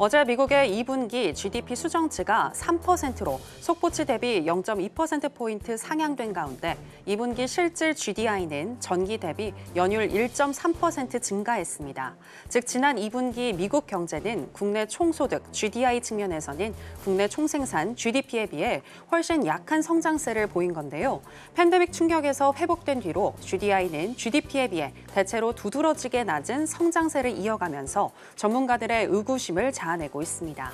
어제 미국의 2분기 GDP 수정치가 3%로 속보치 대비 0.2%포인트 상향된 가운데 2분기 실질 GDI는 전기 대비 연율 1.3% 증가했습니다. 즉 지난 2분기 미국 경제는 국내 총소득 GDI 측면에서는 국내 총생산 GDP에 비해 훨씬 약한 성장세를 보인 건데요. 팬데믹 충격에서 회복된 뒤로 GDI는 GDP에 비해 대체로 두드러지게 낮은 성장세를 이어가면서 전문가들의 의구심을 자 자아내고 있습니다.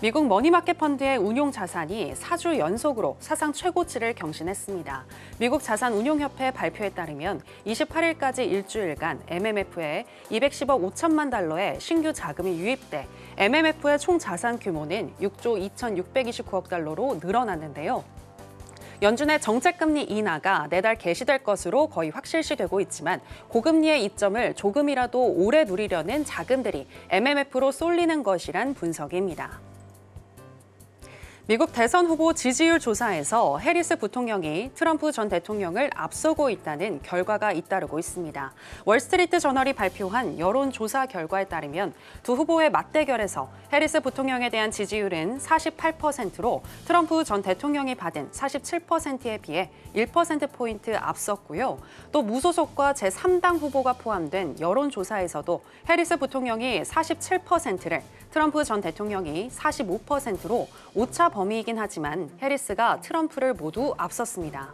미국 머니마켓 펀드의 운용 자산이 4주 연속으로 사상 최고치를 경신했습니다. 미국 자산운용협회 발표에 따르면 28일까지 일주일간 MMF에 210억 5천만 달러의 신규 자금이 유입돼 MMF의 총 자산 규모는 6조 2,629억 달러로 늘어났는데요. 연준의 정책금리 인하가 내달 개시될 것으로 거의 확실시되고 있지만 고금리의 이점을 조금이라도 오래 누리려는 자금들이 MMF로 쏠리는 것이란 분석입니다. 미국 대선 후보 지지율 조사에서 해리스 부통령이 트럼프 전 대통령을 앞서고 있다는 결과가 잇따르고 있습니다. 월스트리트 저널이 발표한 여론조사 결과에 따르면 두 후보의 맞대결에서 해리스 부통령에 대한 지지율은 48%로 트럼프 전 대통령이 받은 47%에 비해 1%포인트 앞섰고요. 또 무소속과 제3당 후보가 포함된 여론조사에서도 해리스 부통령이 47%를 트럼프 전 대통령이 45%로 오차 범위이긴 하지만 해리스가 트럼프를 모두 앞섰습니다.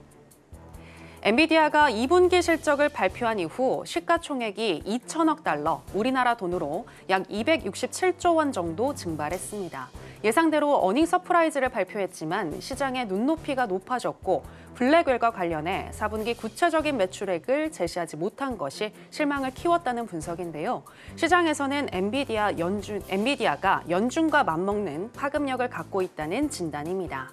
엔비디아가 2분기 실적을 발표한 이후 시가총액이 2천억 달러, 우리나라 돈으로 약 267조 원 정도 증발했습니다. 예상대로 어닝 서프라이즈를 발표했지만 시장의 눈높이가 높아졌고 블랙웰과 관련해 4분기 구체적인 매출액을 제시하지 못한 것이 실망을 키웠다는 분석인데요. 시장에서는 엔비디아 연준, 엔비디아가 연준과 맞먹는 파급력을 갖고 있다는 진단입니다.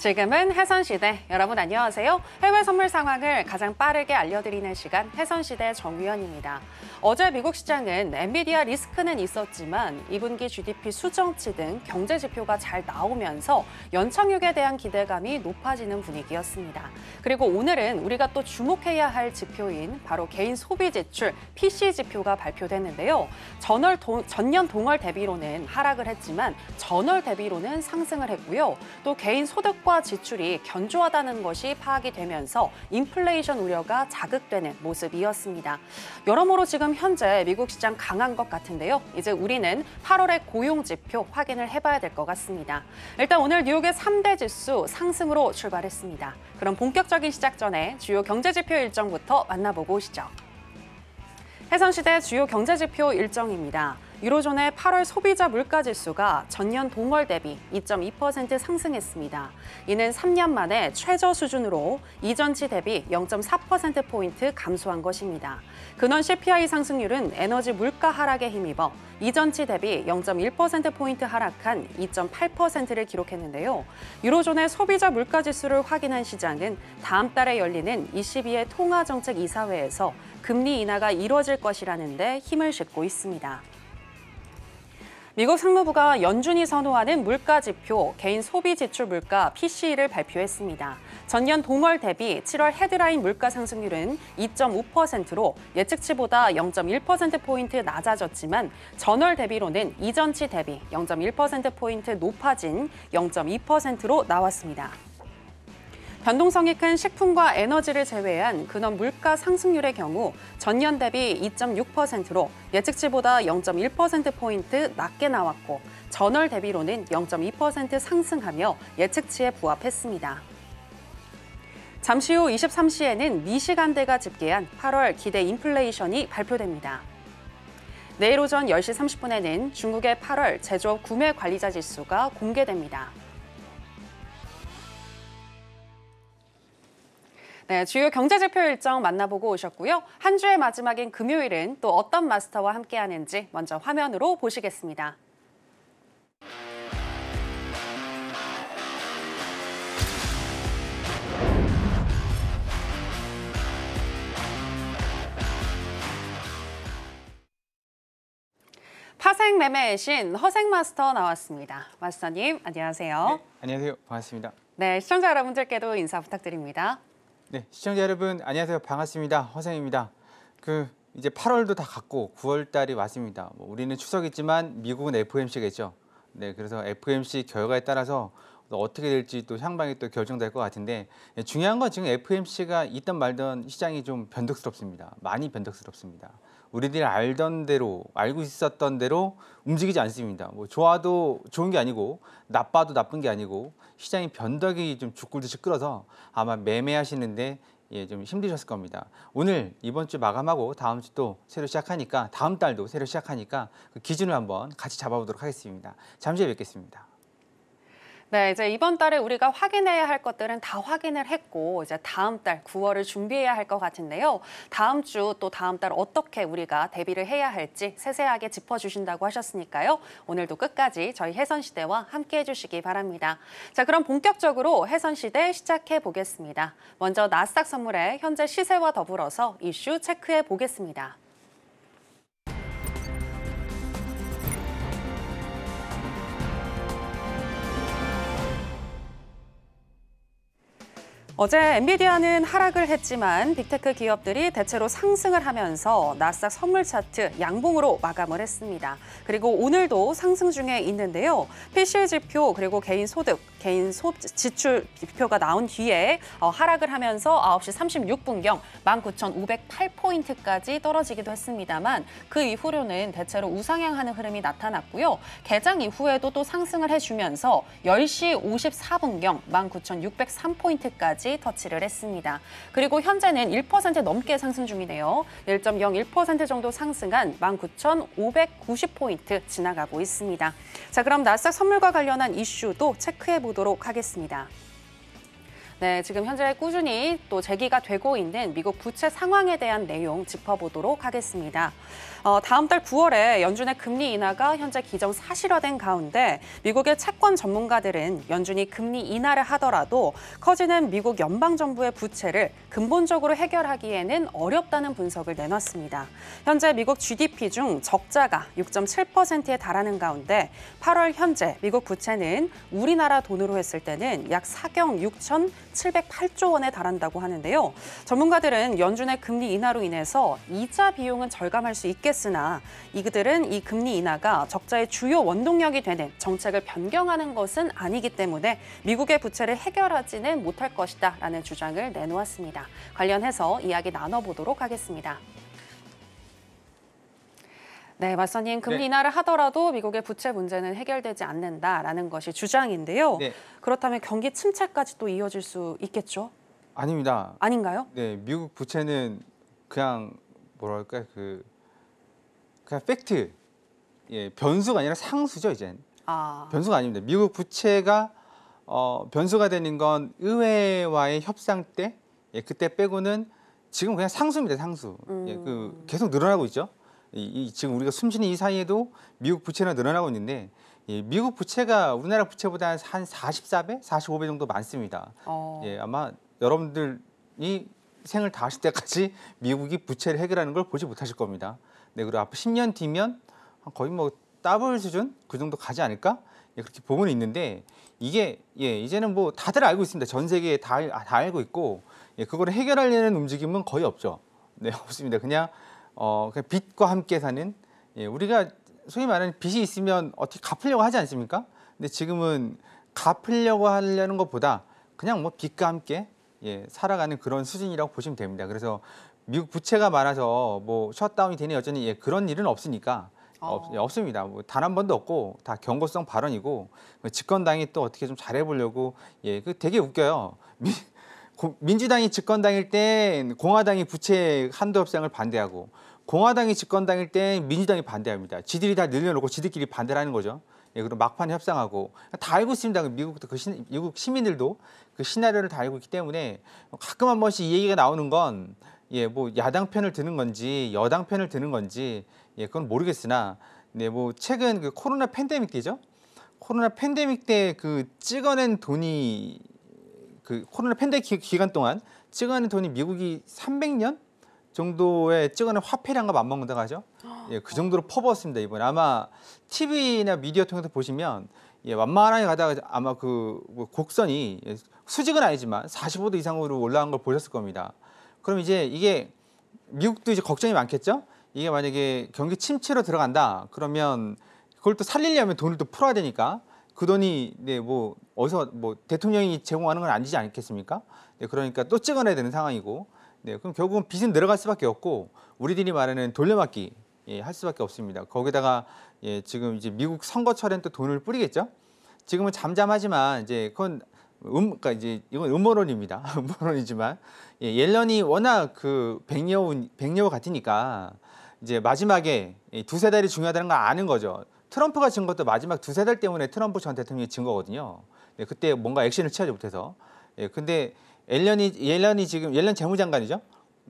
지금은 해선시대. 여러분 안녕하세요. 해외 선물 상황을 가장 빠르게 알려드리는 시간 해선시대 정유현입니다. 어제 미국 시장은 엔비디아 리스크는 있었지만 2분기 GDP 수정치 등 경제 지표가 잘 나오면서 연착륙에 대한 기대감이 높아지는 분위기였습니다. 그리고 오늘은 우리가 또 주목해야 할 지표인 바로 개인 소비 지출 PC 지표가 발표됐는데요. 전월 동, 전년 동월 대비로는 하락을 했지만 전월 대비로는 상승을 했고요. 또 개인 소득과 수입과 지출이 견조하다는 것이 파악이 되면서 인플레이션 우려가 자극되는 모습이었습니다. 여러모로 지금 현재 미국 시장 강한 것 같은데요. 이제 우리는 8월의 고용 지표 확인을 해봐야 될 것 같습니다. 일단 오늘 뉴욕의 3대 지수 상승으로 출발했습니다. 그럼 본격적인 시작 전에 주요 경제 지표 일정부터 만나보고 오시죠. 해선시대 주요 경제지표 일정입니다. 유로존의 8월 소비자 물가지수가 전년 동월 대비 2.2% 상승했습니다. 이는 3년 만에 최저 수준으로 이전치 대비 0.4%포인트 감소한 것입니다. 근원 CPI 상승률은 에너지 물가 하락에 힘입어 이전치 대비 0.1%포인트 하락한 2.8%를 기록했는데요. 유로존의 소비자 물가지수를 확인한 시장은 다음 달에 열리는 22회 통화정책 이사회에서 금리 인하가 이뤄질 것이라는데 힘을 싣고 있습니다. 미국 상무부가 연준이 선호하는 물가 지표, 개인 소비 지출 물가 PCE를 발표했습니다. 전년 동월 대비 7월 헤드라인 물가 상승률은 2.5%로 예측치보다 0.1%포인트 낮아졌지만 전월 대비로는 이전치 대비 0.1%포인트 높아진 0.2%로 나왔습니다. 변동성이 큰 식품과 에너지를 제외한 근원 물가 상승률의 경우 전년 대비 2.6%로 예측치보다 0.1%포인트 낮게 나왔고 전월 대비로는 0.2% 상승하며 예측치에 부합했습니다. 잠시 후 23시에는 미시간대가 집계한 8월 기대 인플레이션이 발표됩니다. 내일 오전 10시 30분에는 중국의 8월 제조업 구매 관리자 지수가 공개됩니다. 네, 주요 경제지표 일정 만나보고 오셨고요. 한 주의 마지막인 금요일은또 어떤 마스터와 함께하는지 먼저 화면으로 보시겠습니다. 파생 매매의 신 허생 마스터 나왔습니다. 마스터님 안녕하세요. 네, 안녕하세요. 반갑습니다. 네, 시청자 여러분들께도 인사 부탁드립니다. 네, 시청자 여러분 안녕하세요. 반갑습니다. 허생입니다. 그 이제 8월도 다 갔고 9월 달이 왔습니다. 뭐 우리는 추석이지만 미국은 FOMC겠죠. 네, 그래서 FOMC 결과에 따라서 어떻게 될지 또 향방이 또 결정될 것 같은데 예, 중요한 건 지금 FOMC가 있던 말던 시장이 좀 변덕스럽습니다. 많이 변덕스럽습니다. 우리들이 알던 대로 알고 있었던 대로 움직이지 않습니다. 뭐 좋아도 좋은 게 아니고 나빠도 나쁜 게 아니고 시장이 변덕이 좀 죽굴듯이 끌어서 아마 매매하시는데 예, 좀 힘드셨을 겁니다. 오늘 이번 주 마감하고 다음 주 또 새로 시작하니까 다음 달도 새로 시작하니까 그 기준을 한번 같이 잡아보도록 하겠습니다. 잠시 후에 뵙겠습니다. 네, 이제 이번 달에 우리가 확인해야 할 것들은 다 확인을 했고 이제 다음 달 9월을 준비해야 할 것 같은데요. 다음 주 또 다음 달 어떻게 우리가 대비를 해야 할지 세세하게 짚어주신다고 하셨으니까요. 오늘도 끝까지 저희 해선시대와 함께해 주시기 바랍니다. 자, 그럼 본격적으로 해선시대 시작해 보겠습니다. 먼저 나스닥 선물의 현재 시세와 더불어서 이슈 체크해 보겠습니다. 어제 엔비디아는 하락을 했지만 빅테크 기업들이 대체로 상승을 하면서 나스닥 선물 차트 양봉으로 마감을 했습니다. 그리고 오늘도 상승 중에 있는데요. PCE 지표 그리고 개인 소득 개인 소 지출 지표가 나온 뒤에 어, 하락을 하면서 9시 36분경 19,508포인트까지 떨어지기도 했습니다만 그 이후로는 대체로 우상향하는 흐름이 나타났고요. 개장 이후에도 또 상승을 해주면서 10시 54분경 19,603포인트까지 터치를 했습니다. 그리고 현재는 1% 넘게 상승 중이네요. 1.01% 정도 상승한 19,590포인트 지나가고 있습니다. 자 그럼 나스닥 선물과 관련한 이슈도 체크해보겠습니다. 살펴보도록 하겠습니다. 네, 지금 현재 꾸준히 또 제기가 되고 있는 미국 부채 상황에 대한 내용 짚어보도록 하겠습니다. 어, 다음 달 9월에 연준의 금리 인하가 현재 기정 사실화된 가운데 미국의 채권 전문가들은 연준이 금리 인하를 하더라도 커지는 미국 연방 정부의 부채를 근본적으로 해결하기에는 어렵다는 분석을 내놨습니다. 현재 미국 GDP 중 적자가 6.7%에 달하는 가운데 8월 현재 미국 부채는 우리나라 돈으로 했을 때는 약 4경 6,708조 원에 달한다고 하는데요. 전문가들은 연준의 금리 인하로 인해서 이자 비용은 절감할 수 있게 있겠으나 이들은 이 금리 인하가 적자의 주요 원동력이 되는 정책을 변경하는 것은 아니기 때문에 미국의 부채를 해결하지는 못할 것이다 라는 주장을 내놓았습니다. 관련해서 이야기 나눠보도록 하겠습니다. 네, 마선님 네. 금리 인하를 하더라도 미국의 부채 문제는 해결되지 않는다라는 것이 주장인데요. 네. 그렇다면 경기 침체까지 또 이어질 수 있겠죠? 아닙니다. 아닌가요? 네, 미국 부채는 그냥 뭐랄까 그 그냥 그러니까 팩트, 예, 변수가 아니라 상수죠 이제. 아. 변수가 아닙니다. 미국 부채가 어, 변수가 되는 건 의회와의 협상 때, 예, 그때 빼고는 지금 그냥 상수입니다 상수. 음. 예, 그 음. 계속 늘어나고 있죠. 이, 이, 지금 우리가 숨쉬는 이 사이에도 미국 부채는 늘어나고 있는데 예, 미국 부채가 우리나라 부채보다 한 44배, 45배 정도 많습니다. 어. 예, 아마 여러분들이 생을 다하실 때까지 미국이 부채를 해결하는 걸 보지 못하실 겁니다. 네, 그리고 앞으로 10년 뒤면 거의 뭐 더블 수준 그 정도 가지 않을까? 예, 그렇게 보고는 있는데 이게 예, 이제는 뭐 다들 알고 있습니다. 전 세계에 다, 아, 다 알고 있고 예, 그걸 해결하려는 움직임은 거의 없죠. 네, 없습니다. 그냥 어, 그냥 빚과 함께 사는 예, 우리가 소위 말하는 빛이 있으면 어떻게 갚으려고 하지 않습니까? 근데 지금은 갚으려고 하려는 것보다 그냥 뭐빛과 함께 예, 살아가는 그런 수준이라고 보시면 됩니다. 그래서 미국 부채가 많아서 뭐 셧다운이 되니 어쩌니 예, 그런 일은 없으니까 어. 없, 예, 없습니다. 뭐 단 한 번도 없고 다 경고성 발언이고 뭐 집권당이 또 어떻게 좀 잘해보려고 예, 그 되게 웃겨요. 미, 고, 민주당이 집권당일 땐 공화당이 부채 한도 협상을 반대하고 공화당이 집권당일 땐 민주당이 반대합니다. 지들이 다 늘려놓고 지들끼리 반대를 하는 거죠. 예, 그리고 막판에 협상하고 다 알고 있습니다. 그 미국도 그 시, 미국 시민들도 그 시나리오를 다 알고 있기 때문에 가끔 한 번씩 이 얘기가 나오는 건 예, 뭐 야당 편을 드는 건지 여당 편을 드는 건지 예, 그건 모르겠으나 네, 뭐 최근 그 코로나 팬데믹 때죠. 코로나 팬데믹 때 그 찍어낸 돈이 그 코로나 팬데믹 기간 동안 찍어낸 돈이 미국이 300년 정도의 찍어낸 화폐량과 맞먹는다고 하죠. 예, 그 정도로 퍼부었습니다 이번에 아마 TV나 미디어 통해서 보시면 예, 완만하게 가다가 아마 그 뭐 곡선이 예, 수직은 아니지만 45도 이상으로 올라간 걸 보셨을 겁니다. 그럼 이제 이게 미국도 이제 걱정이 많겠죠? 이게 만약에 경기 침체로 들어간다 그러면 그걸 또 살리려면 돈을 또 풀어야 되니까 그 돈이 네, 뭐 어디서 뭐 대통령이 제공하는 건 아니지 않겠습니까? 네, 그러니까 또 찍어내야 되는 상황이고 네, 그럼 결국은 빚은 늘어갈 수밖에 없고 우리들이 말하는 돌려막기 예, 할 수밖에 없습니다. 거기다가 예, 지금 이제 미국 선거철엔 또 돈을 뿌리겠죠. 지금은 잠잠하지만 이제 그건 음, 그러니까 이제 이건 음모론입니다. 음모론이지만 예, 옐런이 워낙 그 백여우 백여우 같으니까 이제 마지막에 두 세 달이 중요하다는 걸 아는 거죠. 트럼프가 진 것도 마지막 두 세 달 때문에 트럼프 전 대통령이 진 거거든요. 예, 그때 뭔가 액션을 취하지 못해서. 예, 근데 옐런이 옐런이 지금 옐런 재무장관이죠.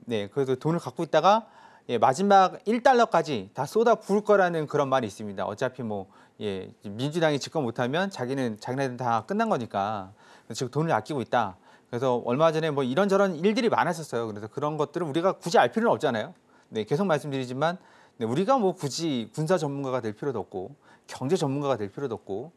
네, 그래서 돈을 갖고 있다가 예, 마지막 1달러까지 다 쏟아 부을 거라는 그런 말이 있습니다. 어차피 뭐 예, 민주당이 집권 못하면 자기는 자기네들 다 끝난 거니까. 지금 돈을 아끼고 있다. 그래서 얼마 전에 뭐 이런저런 일들이 많았었어요. 그래서 그런 것들을 우리가 굳이 알 필요는 없잖아요. 네, 계속 말씀드리지만 네, 우리가 뭐 굳이 군사 전문가가 될 필요도 없고 경제 전문가가 될 필요도 없고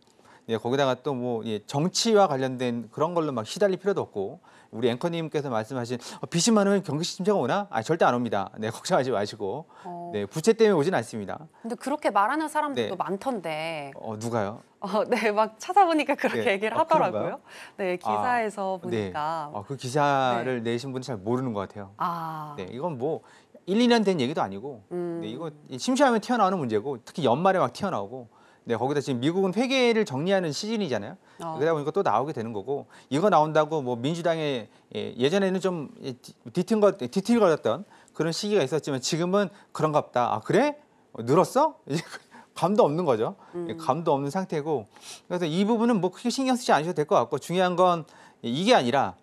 네, 거기다가 또뭐 예, 정치와 관련된 그런 걸로 막 시달릴 필요도 없고 우리 앵커님께서 말씀하신 어, 빚이 많으면 경기침체가 오나? 아 절대 안 옵니다. 네 걱정하지 마시고 어. 네 부채 때문에 오진 않습니다. 근데 그렇게 말하는 사람들도 네. 많던데. 어 누가요? 어, 네, 막 찾아보니까 그렇게 네. 얘기를 어, 하더라고요. 그 네, 아, 기사에서 아, 보니까. 네. 어, 그 기사를 네. 내신 분이 잘 모르는 것 같아요. 아. 네, 이건 뭐 1, 2년 된 얘기도 아니고 네, 음. 네, 이거 심심하면 튀어나오는 문제고 특히 연말에 막 튀어나오고 네, 거기다 지금 미국은 회계를 정리하는 시즌이잖아요. 어. 그러다 보니까 또 나오게 되는 거고 이거 나온다고 뭐 민주당의 예, 예전에는 좀 예, 뒤틀 것 뒤틀거렸던 그런 시기가 있었지만 지금은 그런가 보다. 아 그래? 어, 늘었어? 감도 없는 거죠. 예, 음. 감도 없는 상태고 그래서 이 부분은 뭐 크게 신경 쓰지 않으셔도 될 것 같고 중요한 건 이게 아니라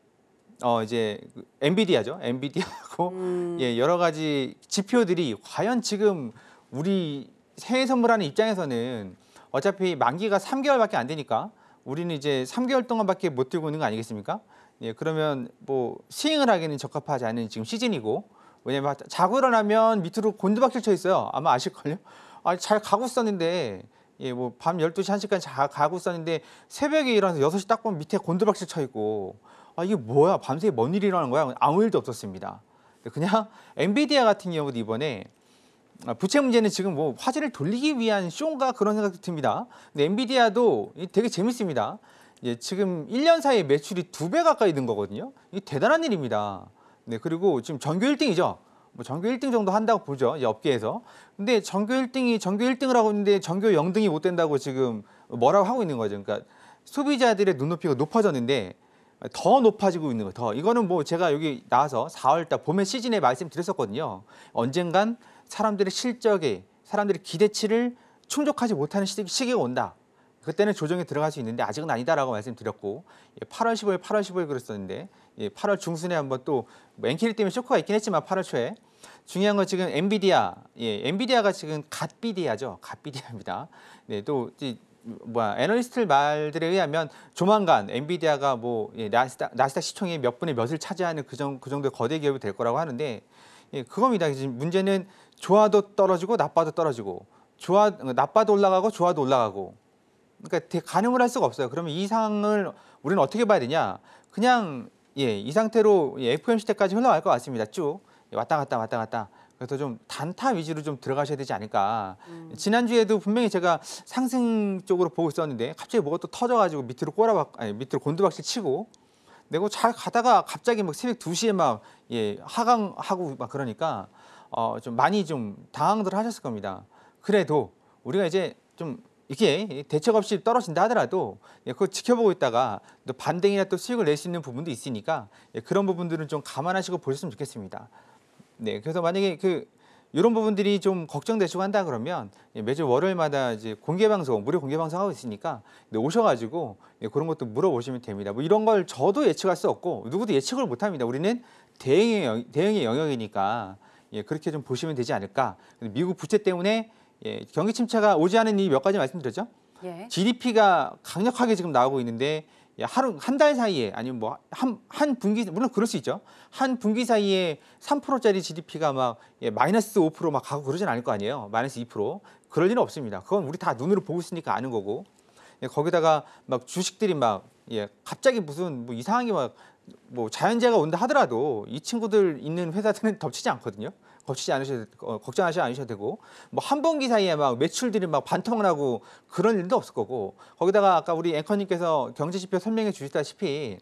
어 이제 엔비디아죠. 엔비디아고 음. 예 여러 가지 지표들이 과연 지금 우리 해외 선물하는 입장에서는 어차피 만기가 3개월밖에 안 되니까 우리는 이제 3개월 동안밖에 못 들고 있는 거 아니겠습니까? 예, 그러면 뭐 스윙을 하기는 적합하지 않은 지금 시즌이고 왜냐면 자고 일어나면 밑으로 곤두박질 쳐 있어요. 아마 아실걸요? 아니, 잘 가고 있었는데 예, 뭐밤 12시, 1시까지 자, 가고 있었는데 새벽에 일어나서 6시 딱 보면 밑에 곤두박질 쳐 있고 아, 이게 뭐야? 밤새 뭔 일이 일어나는 거야? 아무 일도 없었습니다. 그냥 엔비디아 같은 경우도 이번에 아, 부채 문제는 지금 뭐 화제를 돌리기 위한 쇼인가 그런 생각도 듭니다. 근데 엔비디아도 되게 재밌습니다. 예, 지금 1년 사이에 매출이 두 배 가까이 는 거거든요. 이 대단한 일입니다. 네, 그리고 지금 전교 1등이죠. 뭐 전교 1등 정도 한다고 보죠. 이 업계에서. 근데 전교 1등이 전교 1등을 하고 있는데 전교 0등이 못 된다고 지금 뭐라고 하고 있는 거죠. 그러니까 소비자들의 눈높이가 높아졌는데 더 높아지고 있는 거예요. 더. 이거는 뭐 제가 여기 나와서 4월 달 봄의 시즌에 말씀드렸었거든요. 언젠간 사람들의 실적이 사람들의 기대치를 충족하지 못하는 시기가 온다. 그때는 조정에 들어갈 수 있는데 아직은 아니다라고 말씀드렸고 8월 15일, 8월 15일 그랬었는데 8월 예, 중순에 한번 또 뭐 엔키리 때문에 쇼크가 있긴 했지만 8월 초에 중요한 건 지금 엔비디아, 예, 엔비디아가 지금 갓비디아죠, 갓비디아입니다. 네, 또 이, 뭐야 애널리스트 말들에 의하면 조만간 엔비디아가 뭐 예, 나스닥, 나스닥 시총의 몇 분의 몇을 차지하는 그, 정, 그 정도의 거대 기업이 될 거라고 하는데 예, 그겁니다. 지금 문제는 좋아도 떨어지고 나빠도 떨어지고 좋아 나빠도 올라가고 좋아도 올라가고 그러니까 가늠을 할 수가 없어요. 그러면 이 상황을 우리는 어떻게 봐야 되냐? 그냥 예, 이 상태로 FMC 예, 때까지 흘러갈 것 같습니다. 쭉 예, 왔다 갔다 왔다 갔다. 그래서 좀 단타 위주로 좀 들어가셔야 되지 않을까. 음. 지난주에도 분명히 제가 상승 쪽으로 보고 있었는데 갑자기 뭐가 또 터져가지고 밑으로 꼬라박, 아니 밑으로 곤두박질 치고 내고 잘 가다가 갑자기 막 새벽 두시에막 예, 하강하고 막 그러니까 어, 좀 많이 좀 당황들 하셨을 겁니다. 그래도 우리가 이제 좀 이게 대책 없이 떨어진다 하더라도 예, 그거 지켜보고 있다가 또 반등이나 또 수익을 낼 수 있는 부분도 있으니까 예, 그런 부분들은 좀 감안하시고 보셨으면 좋겠습니다. 네, 그래서 만약에 그 이런 부분들이 좀 걱정되시고 한다 그러면 예, 매주 월요일마다 이제 공개 방송 무료 공개 방송 하고 있으니까 네, 오셔가지고 네, 그런 것도 물어보시면 됩니다. 뭐 이런 걸 저도 예측할 수 없고 누구도 예측을 못합니다. 우리는 대응의, 대응의 영역이니까. 예, 그렇게 좀 보시면 되지 않을까. 미국 부채 때문에 예, 경기 침체가 오지 않은 이몇 가지 말씀드렸죠. 예. GDP가 강력하게 지금 나오고 있는데 예, 하루 한 달 사이에 아니면 뭐 한한 한 분기 물론 그럴 수 있죠. 한 분기 사이에 3%짜리 GDP가 막 예, 마이너스 5%막 가고 그러진 않을 거 아니에요. 마이너스 2%. 그럴 일은 없습니다. 그건 우리 다 눈으로 보고 있으니까 아는 거고. 예, 거기다가 막 주식들이 막 예, 갑자기 무슨 뭐 이상하게 막뭐 자연재해가 온다 하더라도 이 친구들 있는 회사들은 덮치지 않거든요. 거치지 않으셔도 어, 걱정하지 않으셔도 되고 뭐 한 번기 사이에 막 매출들이 막 반토막나고 그런 일도 없을 거고 거기다가 아까 우리 앵커님께서 경제지표 설명해 주셨다시피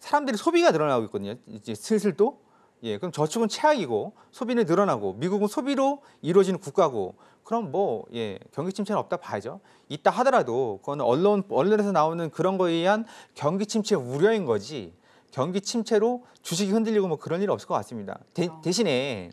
사람들이 소비가 늘어나고 있거든요. 이제 슬슬 또 예, 그럼 저축은 최악이고 소비는 늘어나고 미국은 소비로 이루어지는 국가고 그럼 뭐 예, 경기 침체는 없다 봐야죠. 있다 하더라도 그건 언론 언론에서 나오는 그런 거에 의한 경기 침체 우려인 거지. 경기 침체로 주식이 흔들리고 뭐 그런 일 없을 것 같습니다. 대, 그렇죠. 대신에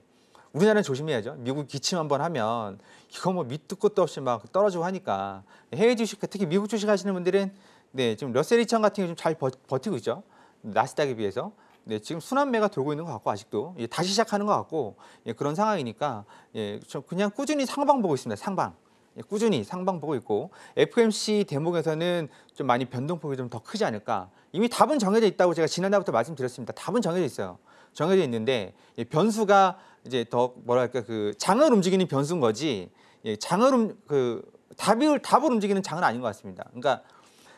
우리나라는 조심해야죠. 미국 기침 한 번 하면 이거 뭐 밑도 끝도 없이 막 떨어지고 하니까 해외 주식 특히 미국 주식 하시는 분들은 네 지금 러셀 2 0 같은 게 좀 잘 버티고 있죠. 나스닥에 비해서 네, 지금 순환매가 돌고 있는 것 같고 아직도 예, 다시 시작하는 것 같고 예, 그런 상황이니까 예, 저 그냥 꾸준히 상방 보고 있습니다. 상방. 예, 꾸준히 상방 보고 있고 FMC 대목에서는 좀 많이 변동폭이 좀 더 크지 않을까 이미 답은 정해져 있다고 제가 지난달부터 말씀드렸습니다. 답은 정해져 있어요. 정해져 있는데 예, 변수가 이제 더 뭐랄까 그 장을 움직이는 변수인 거지 예, 장을 음, 그 답을 답을 움직이는 장은 아닌 것 같습니다. 그러니까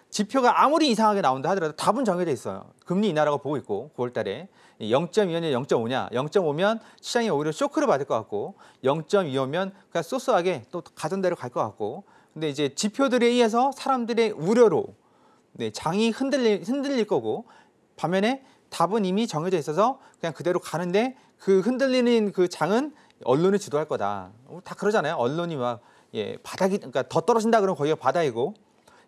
지표가 아무리 이상하게 나온다 하더라도 답은 정해져 있어요. 금리 인하라고 보고 있고 9월 달에 0.25냐 0.5냐 0.5면 시장이 오히려 쇼크를 받을 것 같고 0.25면 그냥 쏘쏘하게 또 가던 대로 갈 것 같고 근데 이제 지표들에 의해서 사람들의 우려로 네, 장이 흔들릴, 흔들릴 거고 반면에 답은 이미 정해져 있어서 그냥 그대로 가는데 그 흔들리는 그 장은 언론이 주도할 거다. 어, 다 그러잖아요. 언론이 막 예, 바닥이 그러니까 더 떨어진다 그러면 거기가 바다이고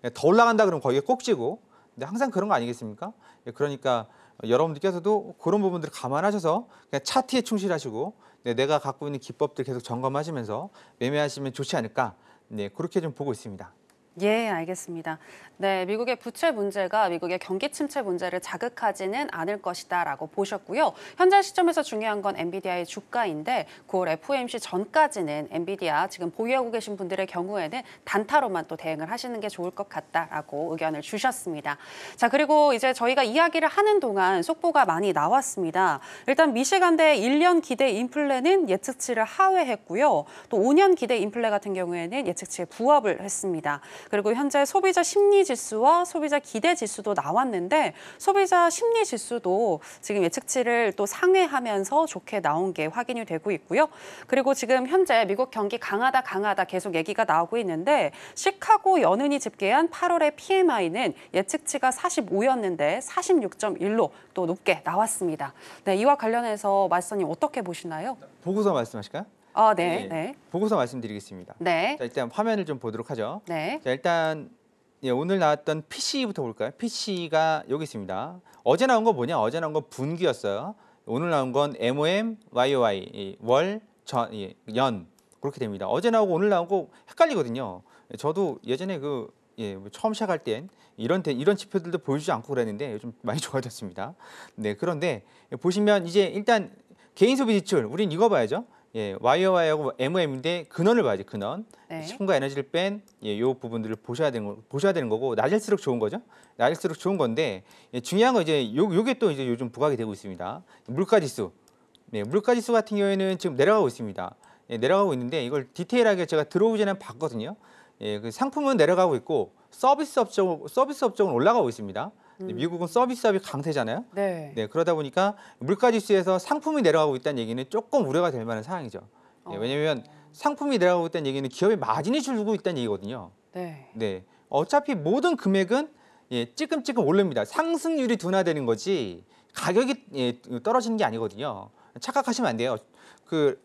예, 더 올라간다 그러면 거기가 꼭지고 근데 항상 그런 거 아니겠습니까? 예, 그러니까 여러분들께서도 그런 부분들을 감안하셔서 그냥 차트에 충실하시고 네, 내가 갖고 있는 기법들 계속 점검하시면서 매매하시면 좋지 않을까 네, 그렇게 좀 보고 있습니다. 예, 알겠습니다. 네, 미국의 부채 문제가 미국의 경기 침체 문제를 자극하지는 않을 것이다라고 보셨고요. 현재 시점에서 중요한 건 엔비디아의 주가인데 9월 FOMC 전까지는 엔비디아 지금 보유하고 계신 분들의 경우에는 단타로만 또 대응을 하시는 게 좋을 것 같다라고 의견을 주셨습니다. 자, 그리고 이제 저희가 이야기를 하는 동안 속보가 많이 나왔습니다. 일단 미시간대 1년 기대 인플레는 예측치를 하회했고요. 또 5년 기대 인플레 같은 경우에는 예측치에 부합을 했습니다. 그리고 현재 소비자 심리 지수와 소비자 기대 지수도 나왔는데 소비자 심리 지수도 지금 예측치를 또 상회하면서 좋게 나온 게 확인이 되고 있고요. 그리고 지금 현재 미국 경기 강하다 강하다 계속 얘기가 나오고 있는데 시카고 연은이 집계한 8월의 PMI는 예측치가 45였는데 46.1로 또 높게 나왔습니다. 네, 이와 관련해서 말씀님 어떻게 보시나요? 보고서 말씀하실까요? 어, 네, 네. 네. 보고서 말씀드리겠습니다. 네. 자, 일단 화면을 좀 보도록 하죠. 네. 자, 일단 예, 오늘 나왔던 PC부터 볼까요? PC가 여기 있습니다. 어제 나온 거 뭐냐? 어제 나온 건 분기였어요. 오늘 나온 건 MOM, YOY, 월, 전, 예, 연 그렇게 됩니다. 어제 나오고 오늘 나온 거 헷갈리거든요. 저도 예전에 그 예, 뭐 처음 시작할 땐 이런 이런 지표들도 보여주지 않고 그랬는데 요즘 많이 좋아졌습니다. 네, 그런데 보시면 이제 일단 개인 소비 지출, 우린 이거 봐야죠. 예, YOY하고 MOM인데 근원을 봐야지 근원. 네. 과 에너지를 뺀 예, 요 부분들을 보셔야 되는 거, 보셔야 되는 거고 낮을수록 좋은 거죠. 낮을수록 좋은 건데 예, 중요한 거 이제 요 요게 또 이제 요즘 부각이 되고 있습니다. 물가 지수. 네, 물가 지수 같은 경우에는 지금 내려가고 있습니다. 예, 내려가고 있는데 이걸 디테일하게 제가 들어오기 전에 봤거든요. 예, 그 상품은 내려가고 있고 서비스 업종 서비스 업종은 올라가고 있습니다. 음. 미국은 서비스업이 강세잖아요. 네. 네. 그러다 보니까 물가 지수에서 상품이 내려가고 있다는 얘기는 조금 우려가 될 만한 상황이죠. 네, 어. 왜냐하면 상품이 내려가고 있다는 얘기는 기업의 마진이 줄고 있다는 얘기거든요. 네. 네. 어차피 모든 금액은 예, 찌끔찌끔 올릅니다. 상승률이 둔화되는 거지 가격이 예, 떨어지는 게 아니거든요. 착각하시면 안 돼요. 그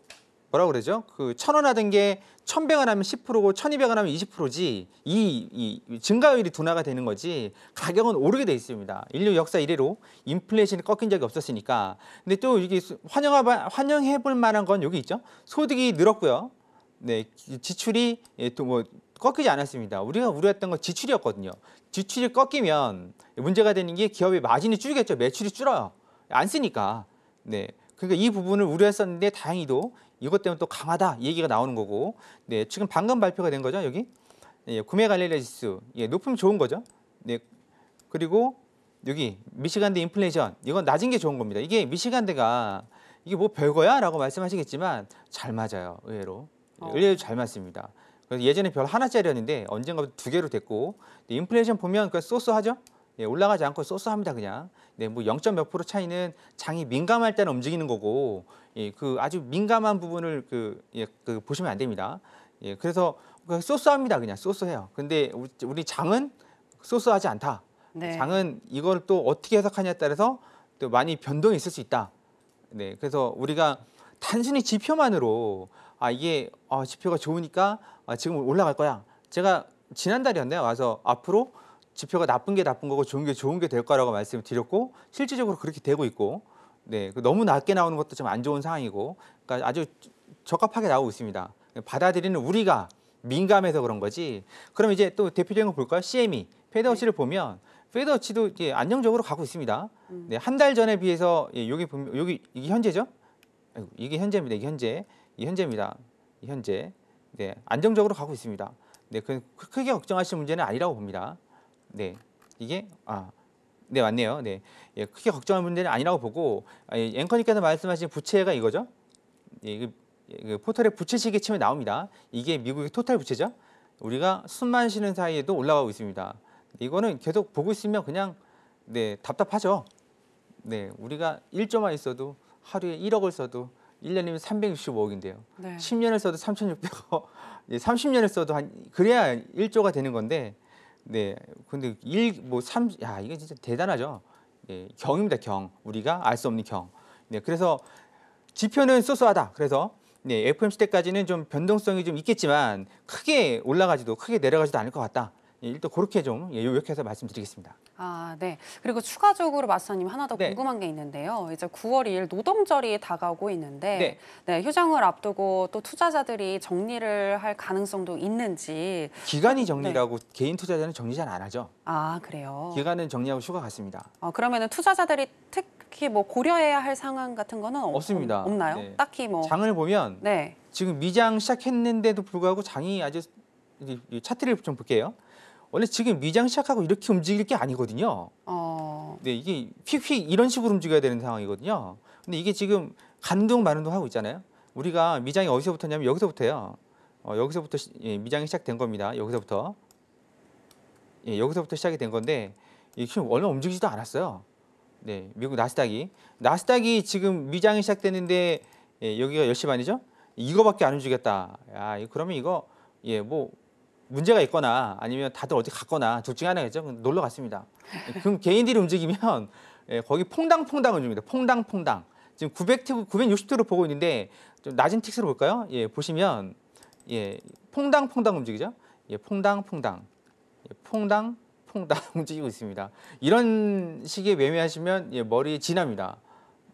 뭐라 그러죠? 그 천 원 하던 게 천백 원 하면 십프로고 천이백 원 하면 이십 프로지 이, 이 증가율이 둔화가 되는 거지 가격은 오르게 돼 있습니다. 인류 역사 이래로 인플레이션이 꺾인 적이 없었으니까. 근데 또 이게 환영하 환영해 볼 만한 건 여기 있죠. 소득이 늘었고요. 네, 지출이 예, 또뭐 꺾이지 않았습니다. 우리가 우려했던 건 지출이었거든요. 지출이 꺾이면 문제가 되는 게 기업의 마진이 줄겠죠. 매출이 줄어요. 안 쓰니까. 네. 그러니까 이 부분을 우려했었는데 다행히도 이것 때문에 또 강하다 얘기가 나오는 거고 네, 지금 방금 발표가 된 거죠 여기 예, 구매 관리래 지수 예, 높으면 좋은 거죠 네, 그리고 여기 미시간대 인플레이션 이건 낮은 게 좋은 겁니다 이게 미시간대가 이게 뭐 별거야 라고 말씀하시겠지만 잘 맞아요 의외로 어. 의외로 잘 맞습니다 그래서 예전에 별 하나짜리였는데 언젠가부터 두 개로 됐고 네, 인플레이션 보면 그냥 쏘쏘하죠 예, 올라가지 않고 쏘쏘합니다 그냥. 네, 뭐 0. 몇 프로 차이는 장이 민감할 때는 움직이는 거고, 예, 그 아주 민감한 부분을 그, 예, 그 보시면 안 됩니다. 예, 그래서 그 쏘쏘합니다 그냥 쏘쏘해요. 근데 우리 장은 쏘쏘하지 않다. 네. 장은 이걸 또 어떻게 해석하냐에 따라서 또 많이 변동이 있을 수 있다. 네, 그래서 우리가 단순히 지표만으로 아 이게 아, 지표가 좋으니까 아, 지금 올라갈 거야. 제가 지난달이었네요 와서 앞으로 지표가 나쁜 게 나쁜 거고 좋은 게 좋은 게 될 거라고 말씀을 드렸고 실질적으로 그렇게 되고 있고 네 그 너무 낮게 나오는 것도 좀 안 좋은 상황이고 그러니까 아주 적합하게 나오고 있습니다. 받아들이는 우리가 민감해서 그런 거지. 그럼 이제 또 대표적인 거 볼까요? CME 페드워치를 네. 보면 페드워치도 이제 안정적으로 가고 있습니다. 음. 네, 한 달 전에 비해서 예, 여기 보면 여기 이게 현재죠? 아 이게 현재입니다. 이게 현재, 이 현재입니다. 현재. 네, 안정적으로 가고 있습니다. 네, 그, 그 크게 걱정하실 문제는 아니라고 봅니다. 네. 이게 아. 네, 맞네요. 네. 예, 크게 걱정할 문제는 아니라고 보고 아 예, 앵커님께서 말씀하신 부채가 이거죠? 예, 그, 예, 그포털에 부채시계 치면 나옵니다. 이게 미국의 토탈 부채죠? 우리가 숨만 쉬는 사이에도 올라가고 있습니다. 이거는 계속 보고 있으면 그냥 네, 답답하죠. 네, 우리가 1조만 있어도 하루에 1억을 써도 1년이면 365억인데요. 네. 10년을 써도 3,600억, 30년을 예, 써도 한 그래야 1조가 되는 건데 네. 근데 일 뭐삼야 이게 진짜 대단하죠. 네, 경입니다. 경. 우리가 알 수 없는 경. 네. 그래서 지표는 쏘쏘하다. 그래서 네, FOMC 때까지는 좀 변동성이 좀 있겠지만 크게 올라가지도 크게 내려가지도 않을 것 같다. 예, 일단 그렇게 좀 예, 요약해서 말씀드리겠습니다. 아, 네. 그리고 추가적으로 마사님 하나 더 네. 궁금한 게 있는데요. 이제 9월 2일 노동절이 다가오고 있는데 네. 네, 휴장을 앞두고 또 투자자들이 정리를 할 가능성도 있는지 기간이 네. 정리라고 네. 개인 투자자는 정리 잘 안 하죠. 아, 그래요. 기간은 정리하고 휴가 갔습니다. 아, 그러면은 투자자들이 특히 뭐 고려해야 할 상황 같은 거는 없습니다. 없, 나요 네. 딱히 뭐 장을 보면 네. 지금 미장 시작했는데도 불구하고 장이 아주 차트를 좀 볼게요. 원래 지금 위장 시작하고 이렇게 움직일 게 아니거든요. 어... 네, 이게 휙휙 이런 식으로 움직여야 되는 상황이거든요. 근데 이게 지금 간동 마운동 하고 있잖아요. 우리가 미장이 어디서부터냐면 여기서부터요 어, 여기서부터 시, 예, 미장이 시작된 겁니다. 여기서부터 예, 여기서부터 시작이 된 건데 이 지금 원래 움직이지도 않았어요. 네, 미국 나스닥이 나스닥이 지금 미장이 시작됐는데 예, 여기가 10시 반이죠? 이거밖에 안 움직였다. 야, 그러면 이거 예, 뭐 문제가 있거나 아니면 다들 어디 갔거나 둘 중에 하나겠죠. 놀러 갔습니다. 그럼 개인들이 움직이면 예, 거기 퐁당퐁당 움직입니다. 퐁당퐁당. 지금 900트, 960트로 보고 있는데 좀 낮은 틱스로 볼까요? 예, 보시면 예, 퐁당퐁당 움직이죠. 예, 퐁당퐁당. 예, 퐁당퐁당 움직이고 있습니다. 이런 식의 매매하시면 예, 머리에 진합니다.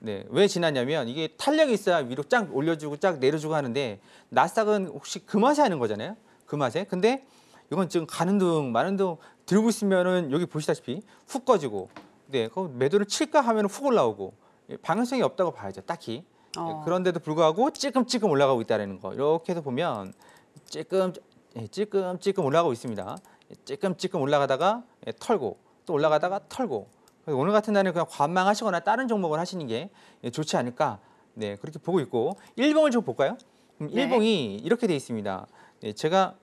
네, 왜 지났냐면 이게 탄력이 있어야 위로 쫙 올려주고 쫙 내려주고 하는데 나스닥은 혹시 그 맛이 하는 거잖아요. 그 맛에. 근데 이건 지금 가는 둥 마는 둥 들고 있으면은 여기 보시다시피 훅 꺼지고 네, 그 매도를 칠까 하면 은훅 올라오고 예, 방향성이 없다고 봐야죠. 딱히. 예, 어. 그런데도 불구하고 찔끔찔끔 올라가고 있다는 거. 이렇게 해서 보면 찔끔 찔끔찔끔 예, 올라가고 있습니다. 찔끔찔끔 올라가다가 털고 또 올라가다가 털고 오늘 같은 날은 그냥 관망하시거나 다른 종목을 하시는 게 좋지 않을까 네 그렇게 보고 있고 일봉을 좀 볼까요? 음, 네. 일봉이 네. 이렇게 돼 있습니다. 네, 제가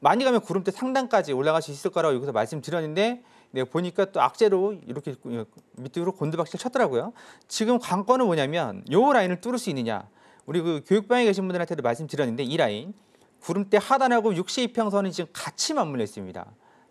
많이 가면 구름대 상단까지 올라갈 수 있을 거라고 여기서 말씀드렸는데 네, 보니까 또 악재로 이렇게 그, 어, 밑으로 곤두박질 쳤더라고요. 지금 관건은 뭐냐면 요 라인을 뚫을 수 있느냐. 우리 그 교육방에 계신 분들한테도 말씀드렸는데 이 라인 구름대 하단하고 62평선은 지금 같이 맞물려 있습니다.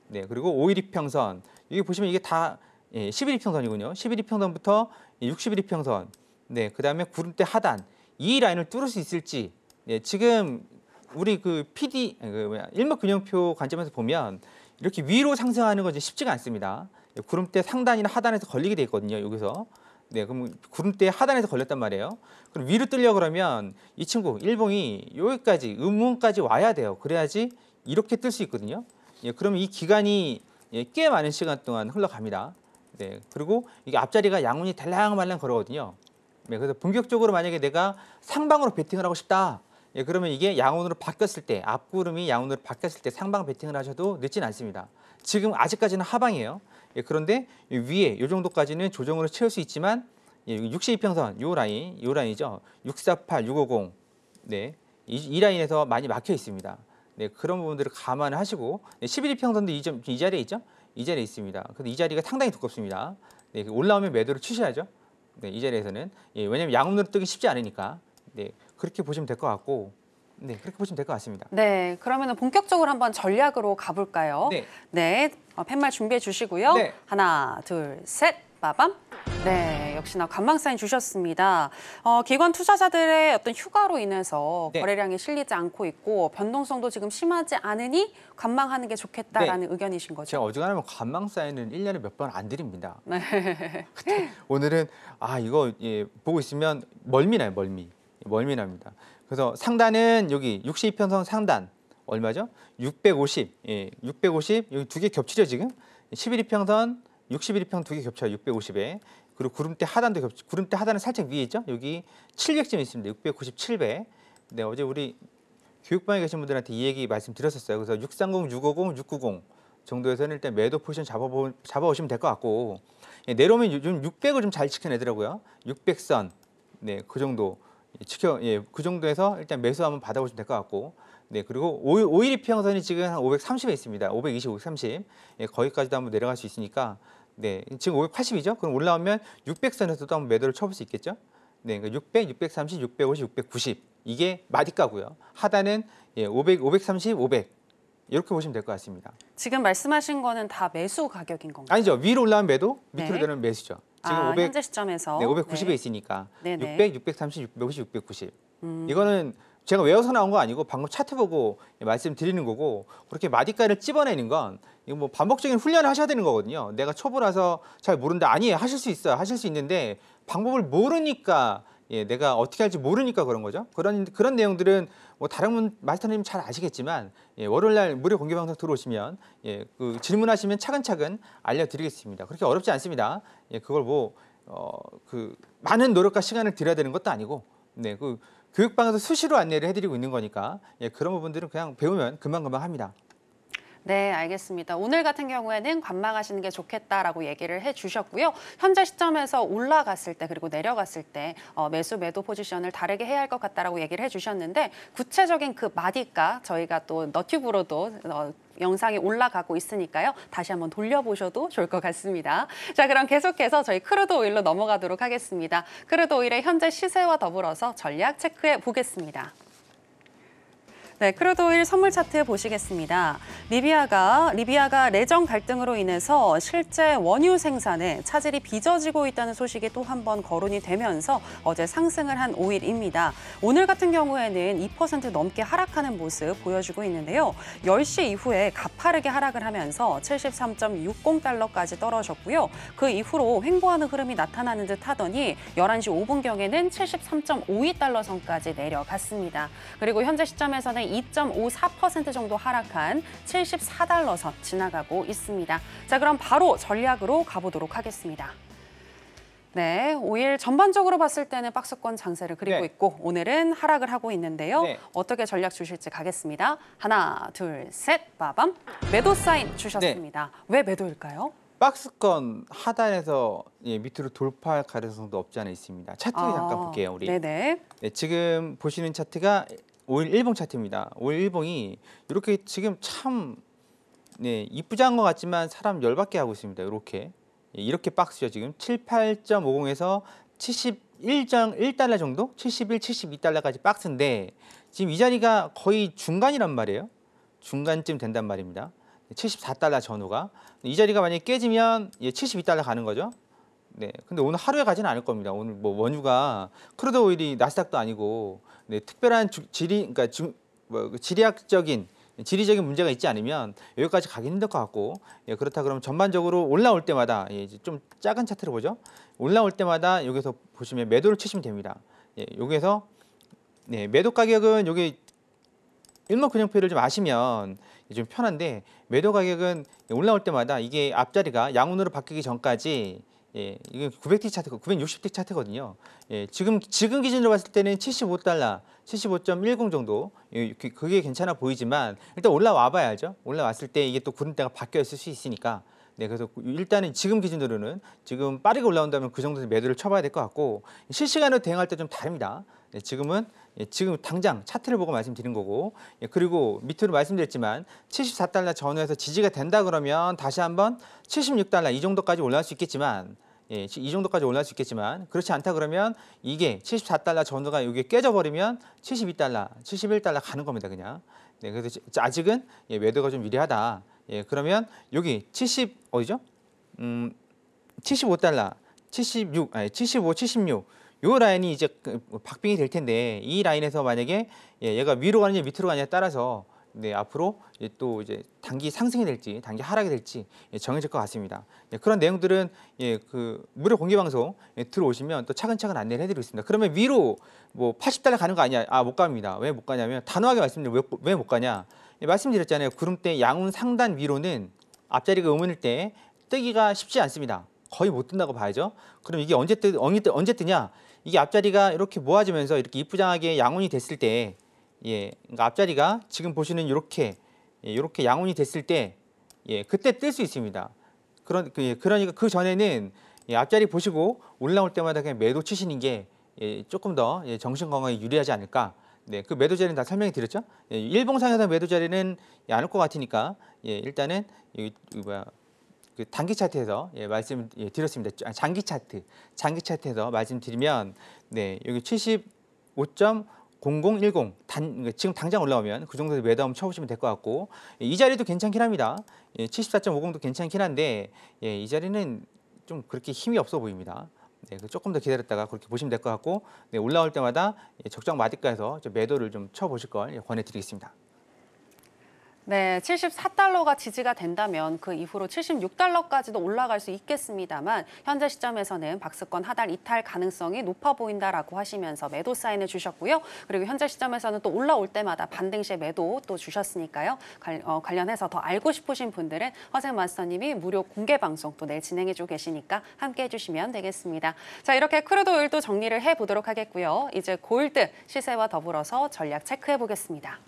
네, 그리고 512평선 여기 보시면 이게 다 예, 11평선이군요. 11평선부터 61평선. 네, 그다음에 구름대 하단 이 라인을 뚫을 수 있을지 예, 지금 우리 그 PD 그 뭐야 일목균형표 관점에서 보면 이렇게 위로 상승하는 건 이제 쉽지가 않습니다. 구름대 상단이나 하단에서 걸리게 돼 있거든요. 여기서 네, 그럼 구름대 하단에서 걸렸단 말이에요. 그럼 위로 뜰려 그러면 이 친구 일봉이 여기까지 음문까지 와야 돼요. 그래야지 이렇게 뜰 수 있거든요. 예, 그러면 이 기간이 예, 꽤 많은 시간 동안 흘러갑니다. 네, 그리고 이게 앞자리가 양운이 달랑말랑 걸어거든요. 네, 그래서 본격적으로 만약에 내가 상방으로 베팅을 하고 싶다. 예, 그러면 이게 양온으로 바뀌었을 때 앞구름이 양온으로 바뀌었을 때 상방 배팅을 하셔도 늦진 않습니다. 지금 아직까지는 하방이에요. 예, 그런데 위에 이 정도까지는 조정으로 채울 수 있지만 예, 62평선 요 라인, 요 라인이죠. 648, 650 네, 이, 이 라인에서 많이 막혀 있습니다. 네, 그런 부분들을 감안하시고 네, 11평선도 이, 점, 이 자리에 있죠. 이 자리에 있습니다. 그 근데 이 자리가 상당히 두껍습니다. 네, 그 올라오면 매도를 취셔야죠. 네, 이 자리에서는 예, 왜냐하면 양음으로 뜨기 쉽지 않으니까. 네, 그렇게 보시면 될 것 같고 네, 그렇게 보시면 될 것 같습니다. 네, 그러면 본격적으로 한번 전략으로 가볼까요? 네. 네, 어, 팻말 준비해 주시고요. 네. 하나, 둘, 셋, 빠밤. 네, 역시나 관망 사인 주셨습니다. 어, 기관 투자자들의 어떤 휴가로 인해서 네. 거래량이 실리지 않고 있고 변동성도 지금 심하지 않으니 관망하는 게 좋겠다라는 네. 의견이신 거죠? 제가 어지간하면 관망 사인은 일년에 몇 번 안 드립니다. 네. 오늘은 아 이거 예, 보고 있으면 멀미나요, 멀미. 멀미납니다. 그래서 상단은 여기 62평선 상단 얼마죠? 650, 예, 650 여기 두 개 겹치죠 지금? 11평선 61평 두 개 겹쳐요 650에 그리고 구름대 하단도 겹치 구름대 하단은 살짝 위에 있죠? 여기 700쯤 있습니다 697배 네 어제 우리 교육방에 계신 분들한테 이 얘기 말씀드렸었어요 그래서 630, 650, 690 정도에서는 일단 매도 포지션 잡아보, 잡아오시면 될 것 같고 예, 내려오면 요즘 600을 좀 잘 지켜내더라고요 600선 네 그 정도 예, 지켜 예, 그 정도에서 일단 매수 한번 받아보시면 될 것 같고 네 그리고 오일 이평선이 지금 한 530에 있습니다. 520, 530 예, 거기까지도 한번 내려갈 수 있으니까 네 지금 580이죠. 그럼 올라오면 600선에서도 한번 매도를 쳐볼 수 있겠죠. 네, 그러니까 600, 630, 650, 690 이게 마디가고요. 하단은 예, 500, 530, 500 이렇게 보시면 될 것 같습니다. 지금 말씀하신 거는 다 매수 가격인 건가요? 아니죠. 위로 올라온 매도, 밑으로 네. 되는 매수죠. 지금 아, 500, 현재 시점에서 네, 590에 네. 있으니까 네네. 600, 630, 650, 690. 음. 이거는 제가 외워서 나온 거 아니고 방금 차트 보고 말씀드리는 거고 그렇게 마디가를 찝어내는 건 이거 뭐 반복적인 훈련을 하셔야 되는 거거든요. 내가 초보라서 잘 모른다. 아니에요. 하실 수 있어요. 하실 수 있는데 방법을 모르니까 예, 내가 어떻게 할지 모르니까 그런 거죠. 그런 그런 내용들은 뭐 다른 분 마스터님 잘 아시겠지만 예, 월요일 날 무료 공개 방송 들어오시면 예, 그 질문하시면 차근차근 알려드리겠습니다. 그렇게 어렵지 않습니다. 예, 그걸 뭐 어, 그 많은 노력과 시간을 들여야 되는 것도 아니고 네, 그 교육방에서 수시로 안내를 해드리고 있는 거니까 예, 그런 부분들은 그냥 배우면 금방금방 합니다. 네, 알겠습니다. 오늘 같은 경우에는 관망하시는 게 좋겠다라고 얘기를 해주셨고요. 현재 시점에서 올라갔을 때 그리고 내려갔을 때 어, 매수 매도 포지션을 다르게 해야 할 것 같다라고 얘기를 해주셨는데 구체적인 그 마디가 저희가 또 너튜브로도 어, 영상이 올라가고 있으니까요. 다시 한번 돌려보셔도 좋을 것 같습니다. 자, 그럼 계속해서 저희 크루드 오일로 넘어가도록 하겠습니다. 크루드 오일의 현재 시세와 더불어서 전략 체크해 보겠습니다. 네, 크루도일 선물 차트 보시겠습니다. 리비아가 리비아가 내정 갈등으로 인해서 실제 원유 생산에 차질이 빚어지고 있다는 소식이 또 한 번 거론이 되면서 어제 상승을 한5일입니다 오늘 같은 경우에는 2% 넘게 하락하는 모습 보여주고 있는데요. 10시 이후에 가파르게 하락을 하면서 73.60달러까지 떨어졌고요. 그 이후로 횡보하는 흐름이 나타나는 듯 하더니 11시 5분경에는 73.52달러 선까지 내려갔습니다. 그리고 현재 시점에서는 2.54% 정도 하락한 74달러 선 지나가고 있습니다. 자, 그럼 바로 전략으로 가보도록 하겠습니다. 네, 5일 전반적으로 봤을 때는 박스권 장세를 그리고 네. 있고 오늘은 하락을 하고 있는데요. 네. 어떻게 전략 주실지 가겠습니다. 하나, 둘, 셋, 빠밤. 매도 사인 주셨습니다. 네. 왜 매도일까요? 박스권 하단에서 예, 밑으로 돌파할 가능성도 없지 않아 있습니다. 차트를 아, 잠깐 볼게요, 우리. 네네. 네, 지금 보시는 차트가 5일 일봉 차트입니다. 5일 일봉이 이렇게 지금 참 네, 이쁘지 않은 것 같지만 사람 열받게 하고 있습니다. 이렇게 예, 이렇게 박스죠. 지금 78.50에서 71.1달러 정도? 71, 72달러까지 박스인데 지금 이 자리가 거의 중간이란 말이에요. 중간쯤 된단 말입니다. 74달러 전후가 이 자리가 만약에 깨지면 72달러 예, 가는 거죠. 네, 근데 오늘 하루에 가지는 않을 겁니다. 오늘 뭐 원유가 크루드 오일이 나스닥도 아니고 네, 특별한 주, 지리 그러니까 주, 뭐, 그 지리학적인 지리적인 문제가 있지 않으면 여기까지 가기 힘들 것 같고 예, 그렇다 그러면 전반적으로 올라올 때마다 예, 이제 좀 작은 차트를 보죠. 올라올 때마다 여기서 보시면 매도를 치시면 됩니다. 예, 여기에서 네, 매도 가격은 여기 일목균형표를 좀 아시면 좀 편한데 매도 가격은 올라올 때마다 이게 앞자리가 양운으로 바뀌기 전까지 예, 이게 900D 차트고 9 6 0티 차트거든요. 예, 지금 지금 기준으로 봤을 때는 75달러, 75.10 정도 예, 그게 괜찮아 보이지만 일단 올라와 봐야죠. 올라왔을 때 이게 또 구름대가 바뀌어 있을 수 있으니까. 네, 그래서 일단은 지금 기준으로는 지금 빠르게 올라온다면 그정도에 매도를 쳐봐야 될 것 같고 실시간으로 대응할 때 좀 다릅니다. 네, 지금은 예, 지금 당장 차트를 보고 말씀드린 거고 예, 그리고 밑으로 말씀드렸지만 74달러 전후에서 지지가 된다 그러면 다시 한번 76달러 이 정도까지 올라갈 수 있겠지만 예, 이 정도까지 올라갈 수 있겠지만 그렇지 않다 그러면 이게 74달러 전후가 여기 깨져버리면 72달러, 71달러 가는 겁니다 그냥. 네, 그래서 아직은 예, 매도가 좀 유리하다. 예, 그러면 여기 70 어디죠? 음, 75달러, 76, 아니 75, 76요 라인이 이제 그 박빙이 될 텐데 이 라인에서 만약에 예, 얘가 위로 가느냐 밑으로 가느냐에 따라서 네, 앞으로 또 이제 단기 상승이 될지 단기 하락이 될지 예, 정해질 것 같습니다. 예, 그런 내용들은 예, 그 무료 공개 방송 들어오시면 또 차근차근 안내를 해드리고 있습니다. 그러면 위로 뭐 80달러 가는 거 아니야? 아못 갑니다. 왜 못 가냐면 단호하게 말씀드리면 왜못 왜 가냐? 예, 말씀드렸잖아요. 구름대 양운 상단 위로는 앞자리가 의문일 때 뜨기가 쉽지 않습니다. 거의 못 뜬다고 봐야죠. 그럼 이게 언제 뜨 언제 뜨냐? 이게 앞자리가 이렇게 모아지면서 이렇게 이쁘장하게 양운이 됐을 때 예, 그러니까 앞자리가 지금 보시는 이렇게 예, 이렇게 양운이 됐을 때 예, 그때 뜰 수 있습니다. 그런 그, 예, 그러니까 그 전에는 예, 앞자리 보시고 올라올 때마다 그냥 매도 치시는 게 예, 조금 더 예, 정신 건강에 유리하지 않을까. 네, 그 매도 자리는 다 설명해 드렸죠. 예, 일봉상에서 매도 자리는 예, 안올 것 같으니까 예, 일단은 이 뭐야 그 단기 차트에서 예, 말씀 예, 드렸습니다. 장기 차트, 장기 차트에서 말씀드리면 네 여기 75.0010 단, 그러니까 지금 당장 올라오면 그 정도에서 매다움 쳐보시면 될 것 같고 예, 이 자리도 괜찮긴 합니다. 예, 74.50도 괜찮긴 한데 예, 이 자리는 좀 그렇게 힘이 없어 보입니다. 네, 그 조금 더 기다렸다가 그렇게 보시면 될 것 같고 네, 올라올 때마다 예, 적정 마디가에서 매도를 좀 쳐보실 걸 예, 권해드리겠습니다. 네, 74달러가 지지가 된다면 그 이후로 76달러까지도 올라갈 수 있겠습니다만 현재 시점에서는 박스권 하달 이탈 가능성이 높아 보인다라고 하시면서 매도 사인을 주셨고요. 그리고 현재 시점에서는 또 올라올 때마다 반등 시에 매도 또 주셨으니까요. 관, 어, 관련해서 더 알고 싶으신 분들은 허생 마스터님이 무료 공개 방송 또내일 진행해주고 계시니까 함께해 주시면 되겠습니다. 자, 이렇게 크루드 오일도 정리를 해보도록 하겠고요. 이제 골드 시세와 더불어서 전략 체크해 보겠습니다.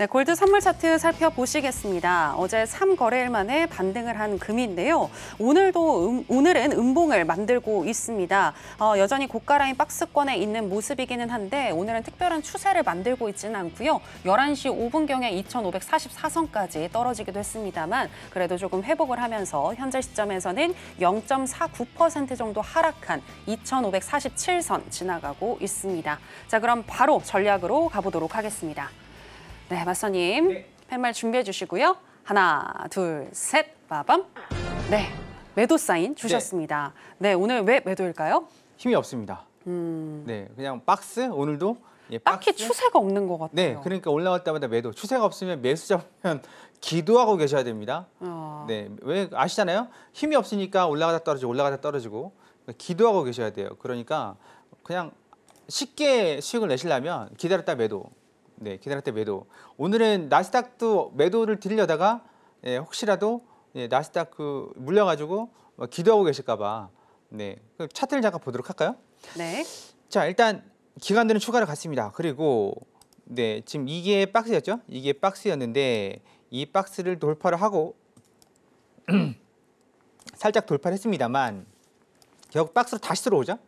네, 골드 선물 차트 살펴보시겠습니다. 어제 삼거래일 만에 반등을 한 금인데요. 오늘도 음, 오늘은 음봉을 만들고 있습니다. 어, 여전히 고가 라인 박스권에 있는 모습이기는 한데 오늘은 특별한 추세를 만들고 있지는 않고요. 11시 5분경에 2,544선까지 떨어지기도 했습니다만 그래도 조금 회복을 하면서 현재 시점에서는 0.49% 정도 하락한 2,547선 지나가고 있습니다. 자, 그럼 바로 전략으로 가보도록 하겠습니다. 네, 마사님 네. 팻말 준비해 주시고요. 하나, 둘, 셋, 빠밤. 네, 매도 사인 주셨습니다. 네, 네 오늘 왜 매도일까요? 힘이 없습니다. 음... 네, 그냥 박스 오늘도 예, 딱히 추세가 없는 것 같아요. 네, 그러니까 올라갈 때마다 매도. 추세가 없으면 매수 잡으면 기도하고 계셔야 됩니다. 어... 네, 왜 아시잖아요. 힘이 없으니까 올라가다 떨어지고 올라가다 떨어지고 기도하고 계셔야 돼요. 그러니까 그냥 쉽게 수익을 내시려면 기다렸다 매도. 네, 기다렸때 매도. 오늘은 나스닥도 매도를 들려다가 예, 혹시라도 예, 나스닥 그 물려가지고 뭐 기도하고 계실까봐 네 그 차트를 잠깐 보도록 할까요? 네. 자 일단 기관들은 추가로 갔습니다. 그리고 네 지금 이게 박스였죠? 이게 박스였는데 이 박스를 돌파를 하고 살짝 돌파를 했습니다만 결국 박스로 다시 들어오죠?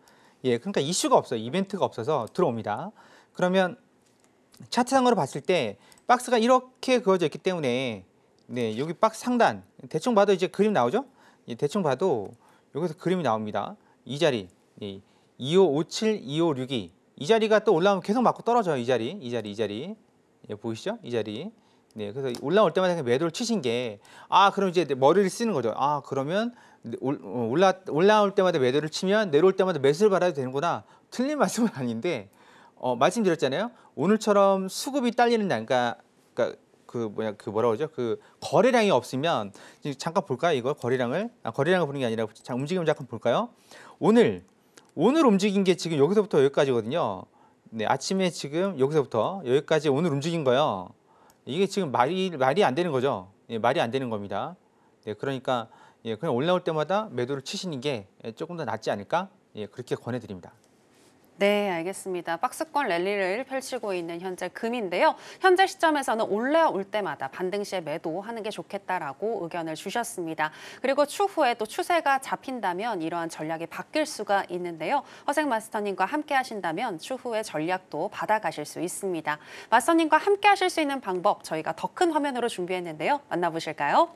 예, 그러니까 이슈가 없어요. 이벤트가 없어서 들어옵니다. 그러면 차트상으로 봤을 때 박스가 이렇게 그어져 있기 때문에 네 여기 박스 상단 대충 봐도 이제 그림 나오죠? 예, 대충 봐도 여기서 그림이 나옵니다. 이 자리 예, 2557, 2562 이 자리가 또 올라오면 계속 맞고 떨어져요. 이 자리, 이 자리, 이 자리 예, 보이시죠? 이 자리 네, 그래서 올라올 때마다 그냥 매도를 치신 게, 아, 그럼 이제 머리를 쓰는 거죠. 아, 그러면 네, 어, 올라, 올라올 때마다 매도를 치면 내려올 때마다 매수를 받아도 되는구나. 틀린 말씀은 아닌데, 어, 말씀드렸잖아요. 오늘처럼 수급이 딸리는 날, 그러니까, 그러니까, 그 뭐냐 그 뭐라 고 그러죠? 그 거래량이 없으면 잠깐 볼까요? 이거 거래량을 아, 거래량을 보는 게 아니라 움직임 을 잠깐 볼까요? 오늘 오늘 움직인 게 지금 여기서부터 여기까지거든요. 네, 아침에 지금 여기서부터 여기까지 오늘 움직인 거요. 이게 지금 말이 말이 안 되는 거죠. 예, 말이 안 되는 겁니다. 네, 그러니까 예, 그냥 올라올 때마다 매도를 치시는 게 조금 더 낫지 않을까? 예, 그렇게 권해드립니다. 네, 알겠습니다. 박스권 랠리를 펼치고 있는 현재 금인데요. 현재 시점에서는 올라올 때마다 반등 시에 매도하는 게 좋겠다라고 의견을 주셨습니다. 그리고 추후에 또 추세가 잡힌다면 이러한 전략이 바뀔 수가 있는데요. 허생 마스터님과 함께 하신다면 추후에 전략도 받아가실 수 있습니다. 마스터님과 함께 하실 수 있는 방법 저희가 더 큰 화면으로 준비했는데요. 만나보실까요?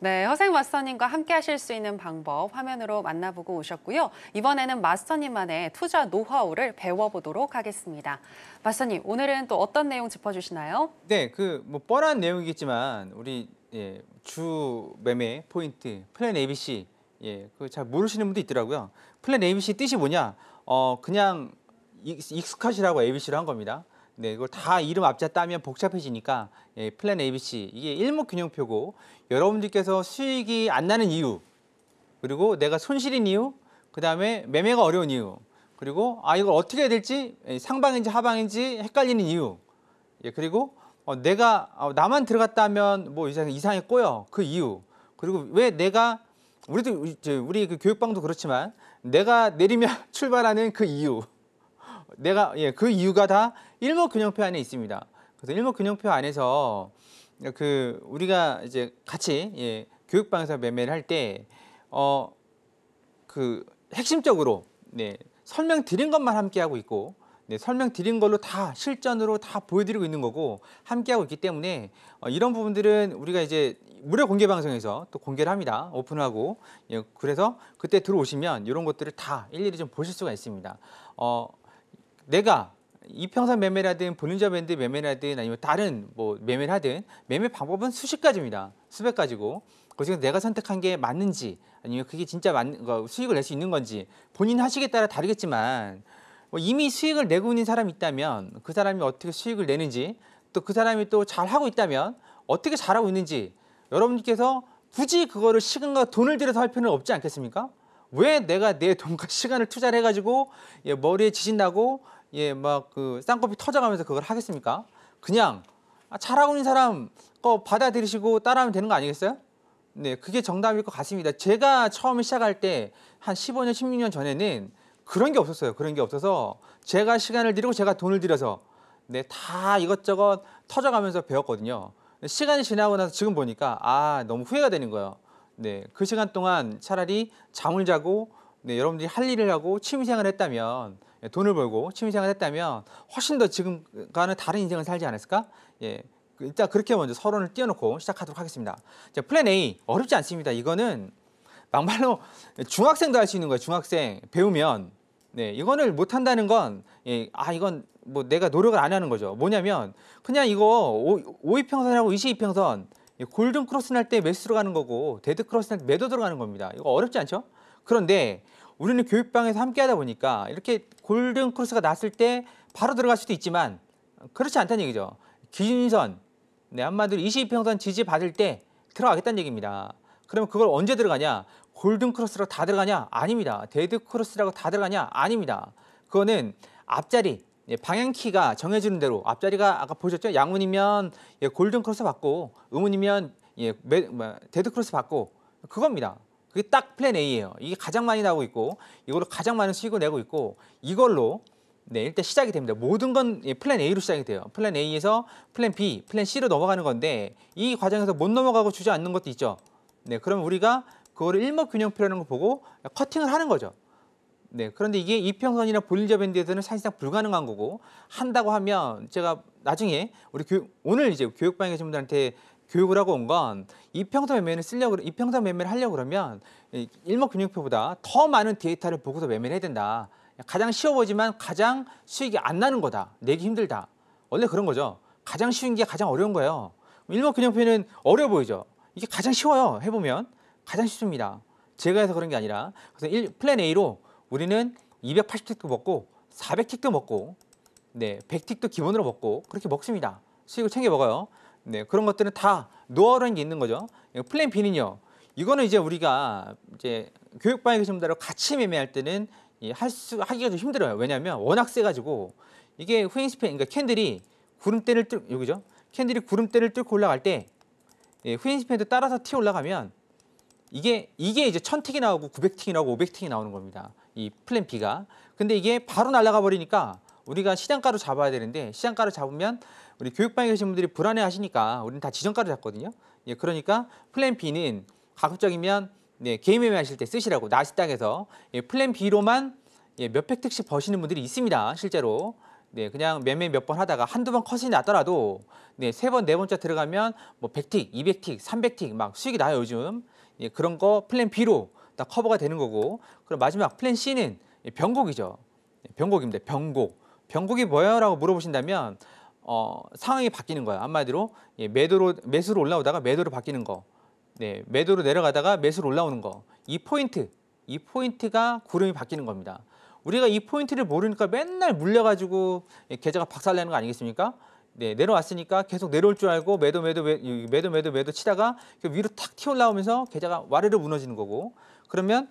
네, 허생 마스터님과 함께 하실 수 있는 방법 화면으로 만나보고 오셨고요. 이번에는 마스터님만의 투자 노하우를 배워보도록 하겠습니다. 마스터님, 오늘은 또 어떤 내용 짚어주시나요? 네, 그 뭐 뻔한 내용이겠지만 우리 예, 주 매매 포인트 플랜 ABC 예, 그 잘 모르시는 분도 있더라고요. 플랜 ABC 뜻이 뭐냐? 어, 그냥 익숙하시라고 ABC를 한 겁니다. 네, 이걸 다 이름 앞자 따면 복잡해지니까 예, 플랜 ABC 이게 일목균형표고 여러분들께서 수익이 안 나는 이유 그리고 내가 손실인 이유 그다음에 매매가 어려운 이유 그리고 아 이걸 어떻게 해야 될지 예, 상방인지 하방인지 헷갈리는 이유 예, 그리고 어, 내가 어, 나만 들어갔다 면뭐 이상 이상해 꼬여 그 이유 그리고 왜 내가 우리도 우리 그 교육방도 그렇지만 내가 내리면 출발하는 그 이유 내가 예 그 이유가 다 일목균형표 안에 있습니다. 그래서 일목균형표 안에서 그 우리가 이제 같이 예, 교육방에서 매매를 할 때 어 그 핵심적으로 네, 설명 드린 것만 함께 하고 있고 네, 설명 드린 걸로 다 실전으로 다 보여드리고 있는 거고 함께 하고 있기 때문에 어, 이런 부분들은 우리가 이제 무료 공개 방송에서 또 공개를 합니다. 오픈하고 예, 그래서 그때 들어오시면 이런 것들을 다 일일이 좀 보실 수가 있습니다. 어, 내가 이평선 매매라든 본인자 밴드 매매라든 아니면 다른 뭐 매매를 하든 매매 방법은 수십 가지입니다. 수백 가지고 그래서 내가 선택한 게 맞는지 아니면 그게 진짜 맞, 는 그러니까 수익을 낼 수 있는 건지 본인 하시기에 따라 다르겠지만 뭐 이미 수익을 내고 있는 사람이 있다면 그 사람이 어떻게 수익을 내는지 또 그 사람이 또 잘하고 있다면 어떻게 잘하고 있는지 여러분께서 굳이 그거를 시간과 돈을 들여서 할 필요는 없지 않겠습니까? 왜 내가 내 돈과 시간을 투자를 해가지고 예, 머리에 지진 나고 예, 막 그 쌍꺼풀 터져가면서 그걸 하겠습니까? 그냥 아, 잘하고 있는 사람 거 받아들이시고 따라하면 되는 거 아니겠어요? 네, 그게 정답일 것 같습니다. 제가 처음 시작할 때 한 15년, 16년 전에는 그런 게 없었어요. 그런 게 없어서 제가 시간을 들이고 제가 돈을 들여서 네, 다 이것저것 터져가면서 배웠거든요. 시간이 지나고 나서 지금 보니까 아, 너무 후회가 되는 거예요. 네, 그 시간 동안 차라리 잠을 자고 네, 여러분들이 할 일을 하고 취미생활을 했다면 예, 돈을 벌고 취미생활 했다면 훨씬 더 지금과는 다른 인생을 살지 않았을까? 예. 그 일단 그렇게 먼저 서론을 띄워놓고 시작하도록 하겠습니다. 자, 플랜 A 어렵지 않습니다. 이거는 막말로 중학생도 할 수 있는 거예요. 중학생 배우면 네이거는못 한다는 건아 예. 아, 이건 뭐 내가 노력을 안 하는 거죠. 뭐냐면 그냥 이거 오이평선하고 이십이평선 골든 크로스 날 때 매수로 가는 거고 데드 크로스 날 때 매도 들어가는 겁니다. 이거 어렵지 않죠? 그런데 우리는 교육방에서 함께 하다 보니까 이렇게 골든 크로스가 났을 때 바로 들어갈 수도 있지만 그렇지 않다는 얘기죠. 기준선 네, 한마디로 22평선 지지 받을 때 들어가겠다는 얘기입니다. 그러면 그걸 언제 들어가냐? 골든 크로스로다 들어가냐? 아닙니다. 데드 크로스라고 다 들어가냐? 아닙니다. 그거는 앞자리, 네, 방향키가 정해지는 대로 앞자리가 아까 보셨죠? 양문이면 예, 골든 크로스 받고 음문이면 예, 뭐, 데드 크로스 받고 그겁니다. 그게 딱 플랜 A예요. 이게 가장 많이 나오고 있고 이걸로 가장 많은 수익을 내고 있고 이걸로 네, 일단 시작이 됩니다. 모든 건 예, 플랜 A로 시작이 돼요. 플랜 A에서 플랜 B, 플랜 C로 넘어가는 건데 이 과정에서 못 넘어가고 주저앉는 것도 있죠. 네, 그럼 우리가 그거를 일목균형표라는 걸 보고 커팅을 하는 거죠. 네, 그런데 이게 이평선이나 볼린저 밴드에서는 사실상 불가능한 거고 한다고 하면 제가 나중에 우리 교육, 오늘 이제 교육방에 계신 분들한테 교육을 하고 온 건 이평선 매매를 쓰려고 이평선 매매를 하려고 그러면 일목균형표보다 더 많은 데이터를 보고서 매매를 해야 된다. 가장 쉬워 보지만 가장 수익이 안 나는 거다. 내기 힘들다. 원래 그런 거죠. 가장 쉬운 게 가장 어려운 거예요. 일목균형표는 어려 보이죠. 이게 가장 쉬워요. 해보면 가장 쉽습니다. 제가 해서 그런 게 아니라 그래서 일, 플랜 A로 우리는 280틱도 먹고 400틱도 먹고 네, 100틱도 기본으로 먹고 그렇게 먹습니다. 수익을 챙겨 먹어요. 네, 그런 것들은 다 노하우라는 게 있는 거죠. 예, 플랜 B는요. 이거는 이제 우리가 이제 교육 방역 전문가로 같이 매매할 때는 할 수 하기가 좀 힘들어요. 왜냐하면 워낙 세가지고 이게 후행스팬 그러니까 캔들이 구름대를 뚫 여기죠. 캔들이 구름대를 뚫고 올라갈 때 예, 후행스팬도 따라서 튀어 올라가면 이게 이게 이제 천틱이 나오고 구백틱이 나오고 오백틱이 나오는 겁니다. 이 플랜 B가. 근데 이게 바로 날아가 버리니까 우리가 시장가로 잡아야 되는데 시장가로 잡으면 우리 교육방에 계신 분들이 불안해 하시니까 우리는 다 지정가로 잡거든요. 예, 그러니까 플랜 B는 가급적이면 네, 개인 매매하실 때 쓰시라고 나시땅에서 예, 플랜 B로만 예, 몇 팩트씩 버시는 분들이 있습니다. 실제로. 네, 그냥 매매 몇 번 하다가 한두 번 컷이 나더라도 네, 세 번, 네 번째 들어가면 뭐 100틱, 200틱, 300틱 막 수익이 나요, 요즘. 예, 그런 거 플랜 B로 다 커버가 되는 거고. 그럼 마지막 플랜 C는 예, 변곡이죠. 예, 변곡입니다. 변곡. 변곡이 뭐야라고 물어보신다면 어, 상황이 바뀌는 거예요. 한마디로 예, 매도로 매수로 올라오다가 매도로 바뀌는 거, 네, 매도로 내려가다가 매수로 올라오는 거. 이 포인트, 이 포인트가 구름이 바뀌는 겁니다. 우리가 이 포인트를 모르니까 맨날 물려가지고 예, 계좌가 박살내는 거 아니겠습니까? 네, 내려왔으니까 계속 내려올 줄 알고 매도 매도 매도 매도 매도, 매도 치다가 그 위로 탁 튀어올라오면서 계좌가 와르르 무너지는 거고 그러면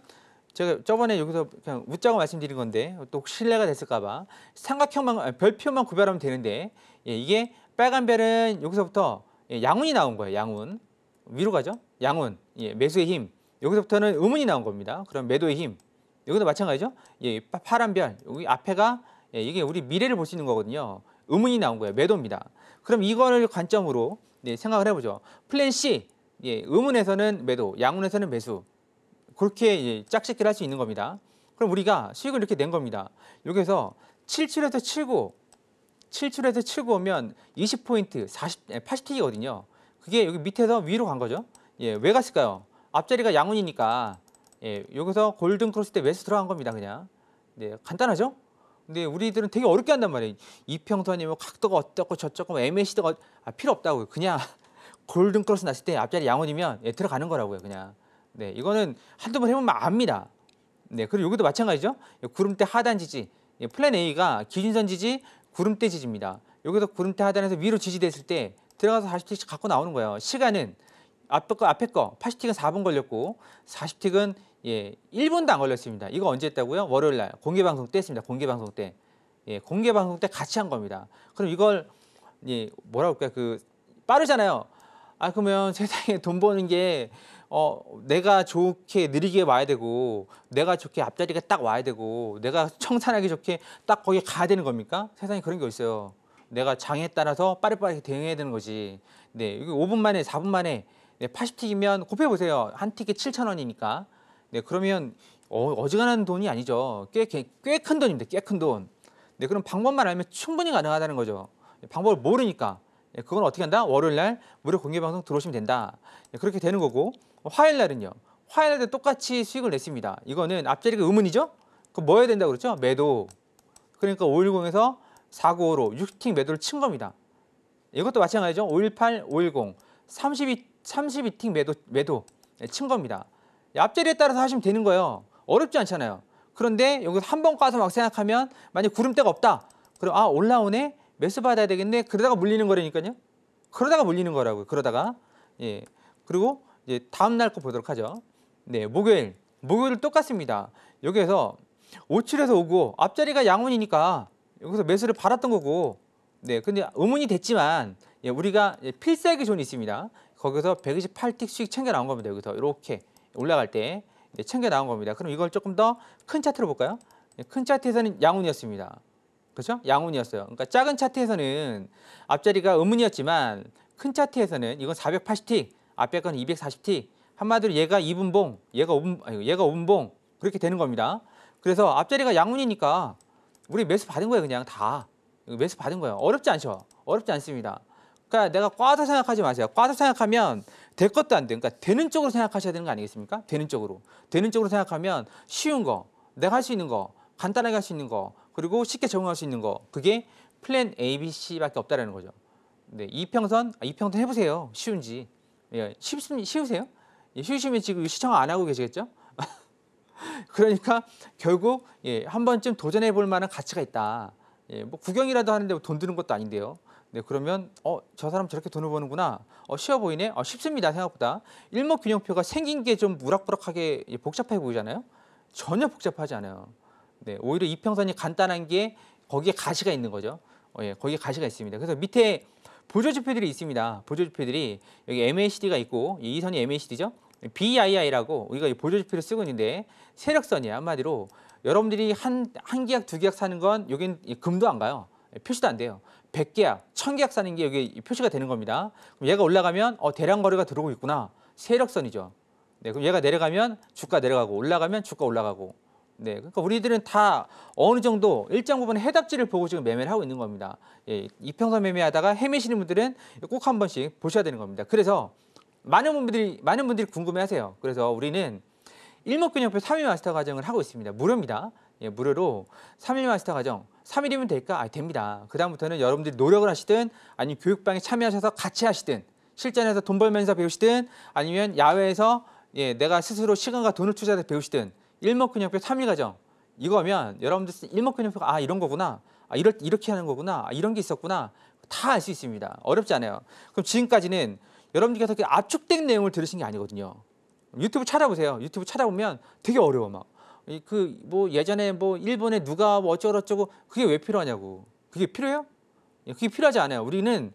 제가 저번에 여기서 그냥 웃자고 말씀드린 건데 또 실례가 됐을까 봐 삼각형만 별표만 구별하면 되는데 예, 이게 빨간 별은 여기서부터 예, 양운이 나온 거예요. 양운 위로 가죠. 양운 예, 매수의 힘 여기서부터는 음운이 나온 겁니다. 그럼 매도의 힘 여기도 마찬가지죠. 예, 파란 별 여기 앞에가 예, 이게 우리 미래를 볼 수 있는 거거든요. 음운이 나온 거예요. 매도입니다. 그럼 이거를 관점으로 예, 생각을 해보죠. 플랜 C 예, 음운에서는 매도, 양운에서는 매수. 그렇게 짝짓기를 할 수 있는 겁니다. 그럼 우리가 수익을 이렇게 낸 겁니다. 여기서 77에서 79, 77에서 79 오면 20포인트, 40, 80틱이거든요. 예, 그게 여기 밑에서 위로 간 거죠. 예, 왜 갔을까요? 앞자리가 양운이니까 예, 여기서 골든 크로스 때 웨스 들어간 겁니다, 그냥. 네, 간단하죠? 근데 우리들은 되게 어렵게 한단 말이에요. 이평선이면 각도가 어떻고 저쩌고 뭐 MAC도가 어, 아, 필요 없다고요. 그냥 골든 크로스 났을 때 앞자리 양운이면 예, 들어가는 거라고요, 그냥. 네, 이거는 한두 번 해보면 압니다. 네, 그리고 여기도 마찬가지죠. 구름대 하단 지지, 예, 플랜 A가 기준선 지지, 구름대 지지입니다. 여기서 구름대 하단에서 위로 지지됐을 때 들어가서 40틱씩 갖고 나오는 거예요. 시간은 앞에 거, 앞에 거 80틱은 4분 걸렸고 40틱은 예, 1분도 안 걸렸습니다. 이거 언제 했다고요? 월요일 날 공개 방송 때 했습니다. 공개 방송 때. 예, 공개 방송 때 같이 한 겁니다. 그럼 이걸 예, 뭐라 그럴까요? 그 빠르잖아요. 아 그러면 세상에 돈 버는 게 어, 내가 좋게 느리게 와야 되고 내가 좋게 앞자리가 딱 와야 되고 내가 청산하기 좋게 딱 거기 가야 되는 겁니까? 세상에 그런 게 있어요. 내가 장에 따라서 빠르빠르게 대응해야 되는 거지. 네, 여기 5분 만에 4분 만에 네, 80틱이면 곱해 보세요. 한 티켓 7천원이니까 네, 그러면 어, 지간한 돈이 아니죠. 꽤 꽤 큰 돈입니다. 꽤 큰 돈. 네, 그럼 방법만 알면 충분히 가능하다는 거죠. 네, 방법을 모르니까. 네, 그건 어떻게 한다? 월요일 날 무료 공개 방송 들어오시면 된다. 네, 그렇게 되는 거고 화요일 날은요. 화요일 날도 똑같이 수익을 냈습니다. 이거는 앞자리가 의문이죠? 그럼 뭐 해야 된다고 그랬죠? 매도. 그러니까 510에서 495로 6팅 매도를 친 겁니다. 이것도 마찬가지죠. 518, 510, 32, 32팅 매도, 매도 예, 친 겁니다. 앞자리에 따라서 하시면 되는 거예요. 어렵지 않잖아요. 그런데 여기서 한 번가서막 생각하면 만약 구름대가 없다. 그럼 아 올라오네 매수 받아야 되겠네. 그러다가 물리는 거라니까요. 그러다가 물리는 거라고요. 그러다가 예 그리고 이제 다음 날 거 보도록 하죠. 네, 목요일. 목요일 똑같습니다. 여기에서 57에서 오고 앞자리가 양운이니까 여기서 매수를 받았던 거고 네, 근데 의문이 됐지만 예, 우리가 필살기 존이 있습니다. 거기서 128틱 씩 챙겨 나온 겁니다. 여기서 이렇게 올라갈 때 예, 챙겨 나온 겁니다. 그럼 이걸 조금 더 큰 차트로 볼까요? 예, 큰 차트에서는 양운이었습니다. 그렇죠? 양운이었어요. 그러니까 작은 차트에서는 앞자리가 의문이었지만 큰 차트에서는 이건 480틱 앞에 건 240T 한마디로 얘가 2분봉, 얘가 5분, 아니, 얘가 5분봉 그렇게 되는 겁니다. 그래서 앞자리가 양문이니까 우리 매수 받은 거예요 그냥 다 매수 받은 거예요. 어렵지 않죠? 어렵지 않습니다. 그러니까 내가 과다 생각하지 마세요. 과다 생각하면 될 것도 안 돼. 그러니까 되는 쪽으로 생각하셔야 되는 거 아니겠습니까? 되는 쪽으로. 되는 쪽으로 생각하면 쉬운 거, 내가 할 수 있는 거, 간단하게 할 수 있는 거, 그리고 쉽게 적응할 수 있는 거. 그게 플랜 A, B, C밖에 없다라는 거죠. 네, 이평선, 아, 이평선 해보세요. 쉬운지. 예, 쉽습니 쉬우세요? 예, 쉬우시면 지금 시청 안 하고 계시겠죠? 그러니까 결국 예, 한 번쯤 도전해 볼 만한 가치가 있다. 예, 뭐 구경이라도 하는데 뭐 돈 드는 것도 아닌데요. 네, 그러면 어, 저 사람 저렇게 돈을 버는구나. 어, 쉬워 보이네. 어, 쉽습니다. 생각보다. 일목균형표가 생긴 게 좀 무락부락하게 예, 복잡해 보이잖아요. 전혀 복잡하지 않아요. 네, 오히려 이평선이 간단한 게 거기에 가시가 있는 거죠. 어, 예, 거기에 가시가 있습니다. 그래서 밑에 보조지표들이 있습니다. 보조지표들이 여기 MACD가 있고 이 선이 MACD죠. BII라고 우리가 보조지표를 쓰고 있는데 세력선이에요. 한마디로 여러분들이 한, 한 계약, 두 계약 사는 건 여긴 금도 안 가요. 표시도 안 돼요. 100계약, 1000계약 사는 게 여기 표시가 되는 겁니다. 그럼 얘가 올라가면 어, 대량 거래가 들어오고 있구나. 세력선이죠. 네, 그럼 얘가 내려가면 주가 내려가고 올라가면 주가 올라가고 네, 그러니까 우리들은 다 어느 정도 일정 부분 해답지를 보고 지금 매매를 하고 있는 겁니다. 예, 이평선 매매하다가 헤매시는 분들은 꼭 한 번씩 보셔야 되는 겁니다. 그래서 많은 분들이 많은 분들이 궁금해하세요. 그래서 우리는 일목균형표 3일 마스터 과정을 하고 있습니다. 무료입니다. 예, 무료로 3일 마스터 과정 3일이면 될까? 아, 됩니다. 그다음부터는 여러분들이 노력을 하시든 아니면 교육방에 참여하셔서 같이 하시든 실전에서 돈 벌면서 배우시든 아니면 야외에서 예, 내가 스스로 시간과 돈을 투자해서 배우시든 일목근육표 3일과정 이거면 여러분들 일목근육표가 아 이런 거구나 아 이럴, 이렇게 하는 거구나 아 이런 게 있었구나 다 알 수 있습니다 어렵지 않아요 그럼 지금까지는 여러분들께서 그 압축된 내용을 들으신 게 아니거든요 유튜브 찾아보세요 유튜브 찾아보면 되게 어려워 막 그 뭐 예전에 뭐 일본에 누가 뭐 어쩌고저쩌고 그게 왜 필요하냐고 그게 필요해요? 예, 그게 필요하지 않아요 우리는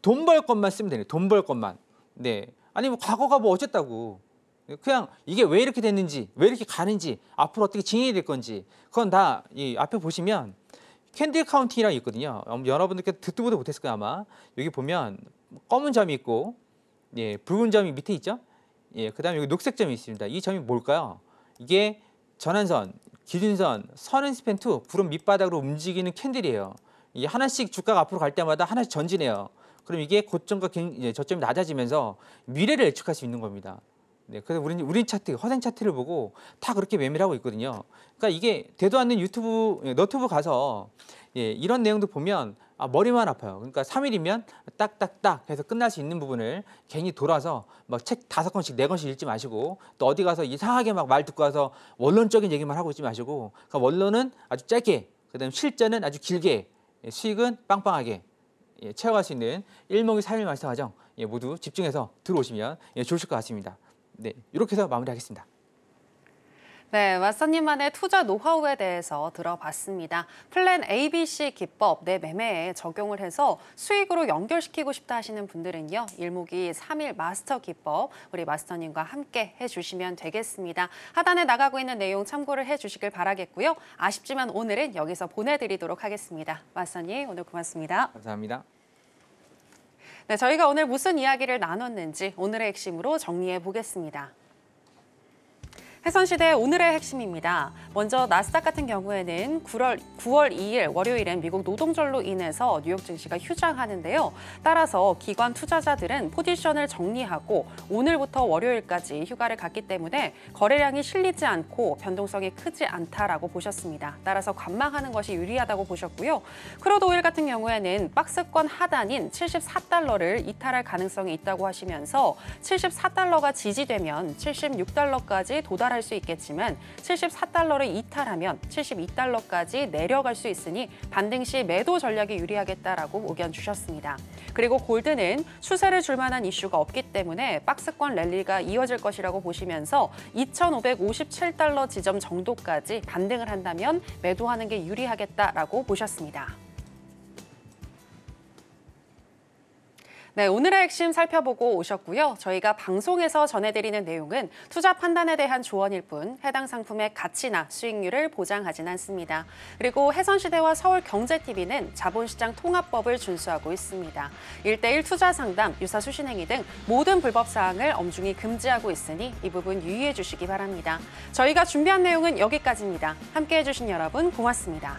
돈 벌 것만 쓰면 되네 돈 벌 것만 네 아니 뭐 과거가 뭐 어쨌다고 그냥 이게 왜 이렇게 됐는지 왜 이렇게 가는지 앞으로 어떻게 진행이 될 건지 그건 다 이 앞에 보시면 캔들 카운팅이라고 있거든요. 어, 여러분들께 듣도 보도 못했을 거예요 아마 여기 보면 검은 점이 있고 예 붉은 점이 밑에 있죠. 예 그다음에 여기 녹색 점이 있습니다. 이 점이 뭘까요? 이게 전환선, 기준선, 선은스펜2 구름 밑바닥으로 움직이는 캔들이에요. 이 하나씩 주가가 앞으로 갈 때마다 하나씩 전진해요. 그럼 이게 고점과 예, 저점이 낮아지면서 미래를 예측할 수 있는 겁니다. 네, 그래서 우리는우리 차트, 허생 차트를 보고 다 그렇게 매매를 하고 있거든요. 그러니까 이게 되도 않는 유튜브, 예, 너튜브 가서 예, 이런 내용도 보면 아, 머리만 아파요. 그러니까 3일이면 딱딱딱 해서 끝날 수 있는 부분을 괜히 돌아서 막 책 다섯 권씩 네 권씩 읽지 마시고 또 어디 가서 이상하게 막 말 듣고 와서 원론적인 얘기만 하고 있지 마시고 그러니까 원론은 아주 짧게 그다음 실전은 아주 길게 예, 수익은 빵빵하게 예, 채워갈 수 있는 일목이 삼일 말사 과정 예, 모두 집중해서 들어오시면 예, 좋으실 것 같습니다. 네, 이렇게 해서 마무리하겠습니다. 네, 왓서님만의 투자 노하우에 대해서 들어봤습니다. 플랜 ABC 기법 내 매매에 적용을 해서 수익으로 연결시키고 싶다 하시는 분들은요. 일목이 삼일 마스터 기법 우리 마스터님과 함께 해주시면 되겠습니다. 하단에 나가고 있는 내용 참고를 해주시길 바라겠고요. 아쉽지만 오늘은 여기서 보내드리도록 하겠습니다. 마스님 오늘 고맙습니다. 감사합니다. 네, 저희가 오늘 무슨 이야기를 나눴는지 오늘의 핵심으로 정리해 보겠습니다. 해선시대 오늘의 핵심입니다. 먼저 나스닥 같은 경우에는 9월, 9월 2일 월요일엔 미국 노동절로 인해서 뉴욕 증시가 휴장하는데요. 따라서 기관 투자자들은 포지션을 정리하고 오늘부터 월요일까지 휴가를 갔기 때문에 거래량이 실리지 않고 변동성이 크지 않다라고 보셨습니다. 따라서 관망하는 것이 유리하다고 보셨고요. 크로도일 같은 경우에는 박스권 하단인 74달러를 이탈할 가능성이 있다고 하시면서 74달러가 지지되면 76달러까지 도달할 살수 있겠지만 74달러를 이탈하면 72달러까지 내려갈 수 있으니 반등 시 매도 전략이 유리하겠다라고 의견 주셨습니다. 그리고 골드는 수세를 줄 만한 이슈가 없기 때문에 박스권 랠리가 이어질 것이라고 보시면서 2,557달러 지점 정도까지 반등을 한다면 매도하는 게 유리하겠다라고 보셨습니다. 네, 오늘의 핵심 살펴보고 오셨고요. 저희가 방송에서 전해드리는 내용은 투자 판단에 대한 조언일 뿐 해당 상품의 가치나 수익률을 보장하진 않습니다. 그리고 해선시대와 서울경제TV는 자본시장 통합법을 준수하고 있습니다. 1대1 투자 상담, 유사 수신행위 등 모든 불법 사항을 엄중히 금지하고 있으니 이 부분 유의해 주시기 바랍니다. 저희가 준비한 내용은 여기까지입니다. 함께해 주신 여러분 고맙습니다.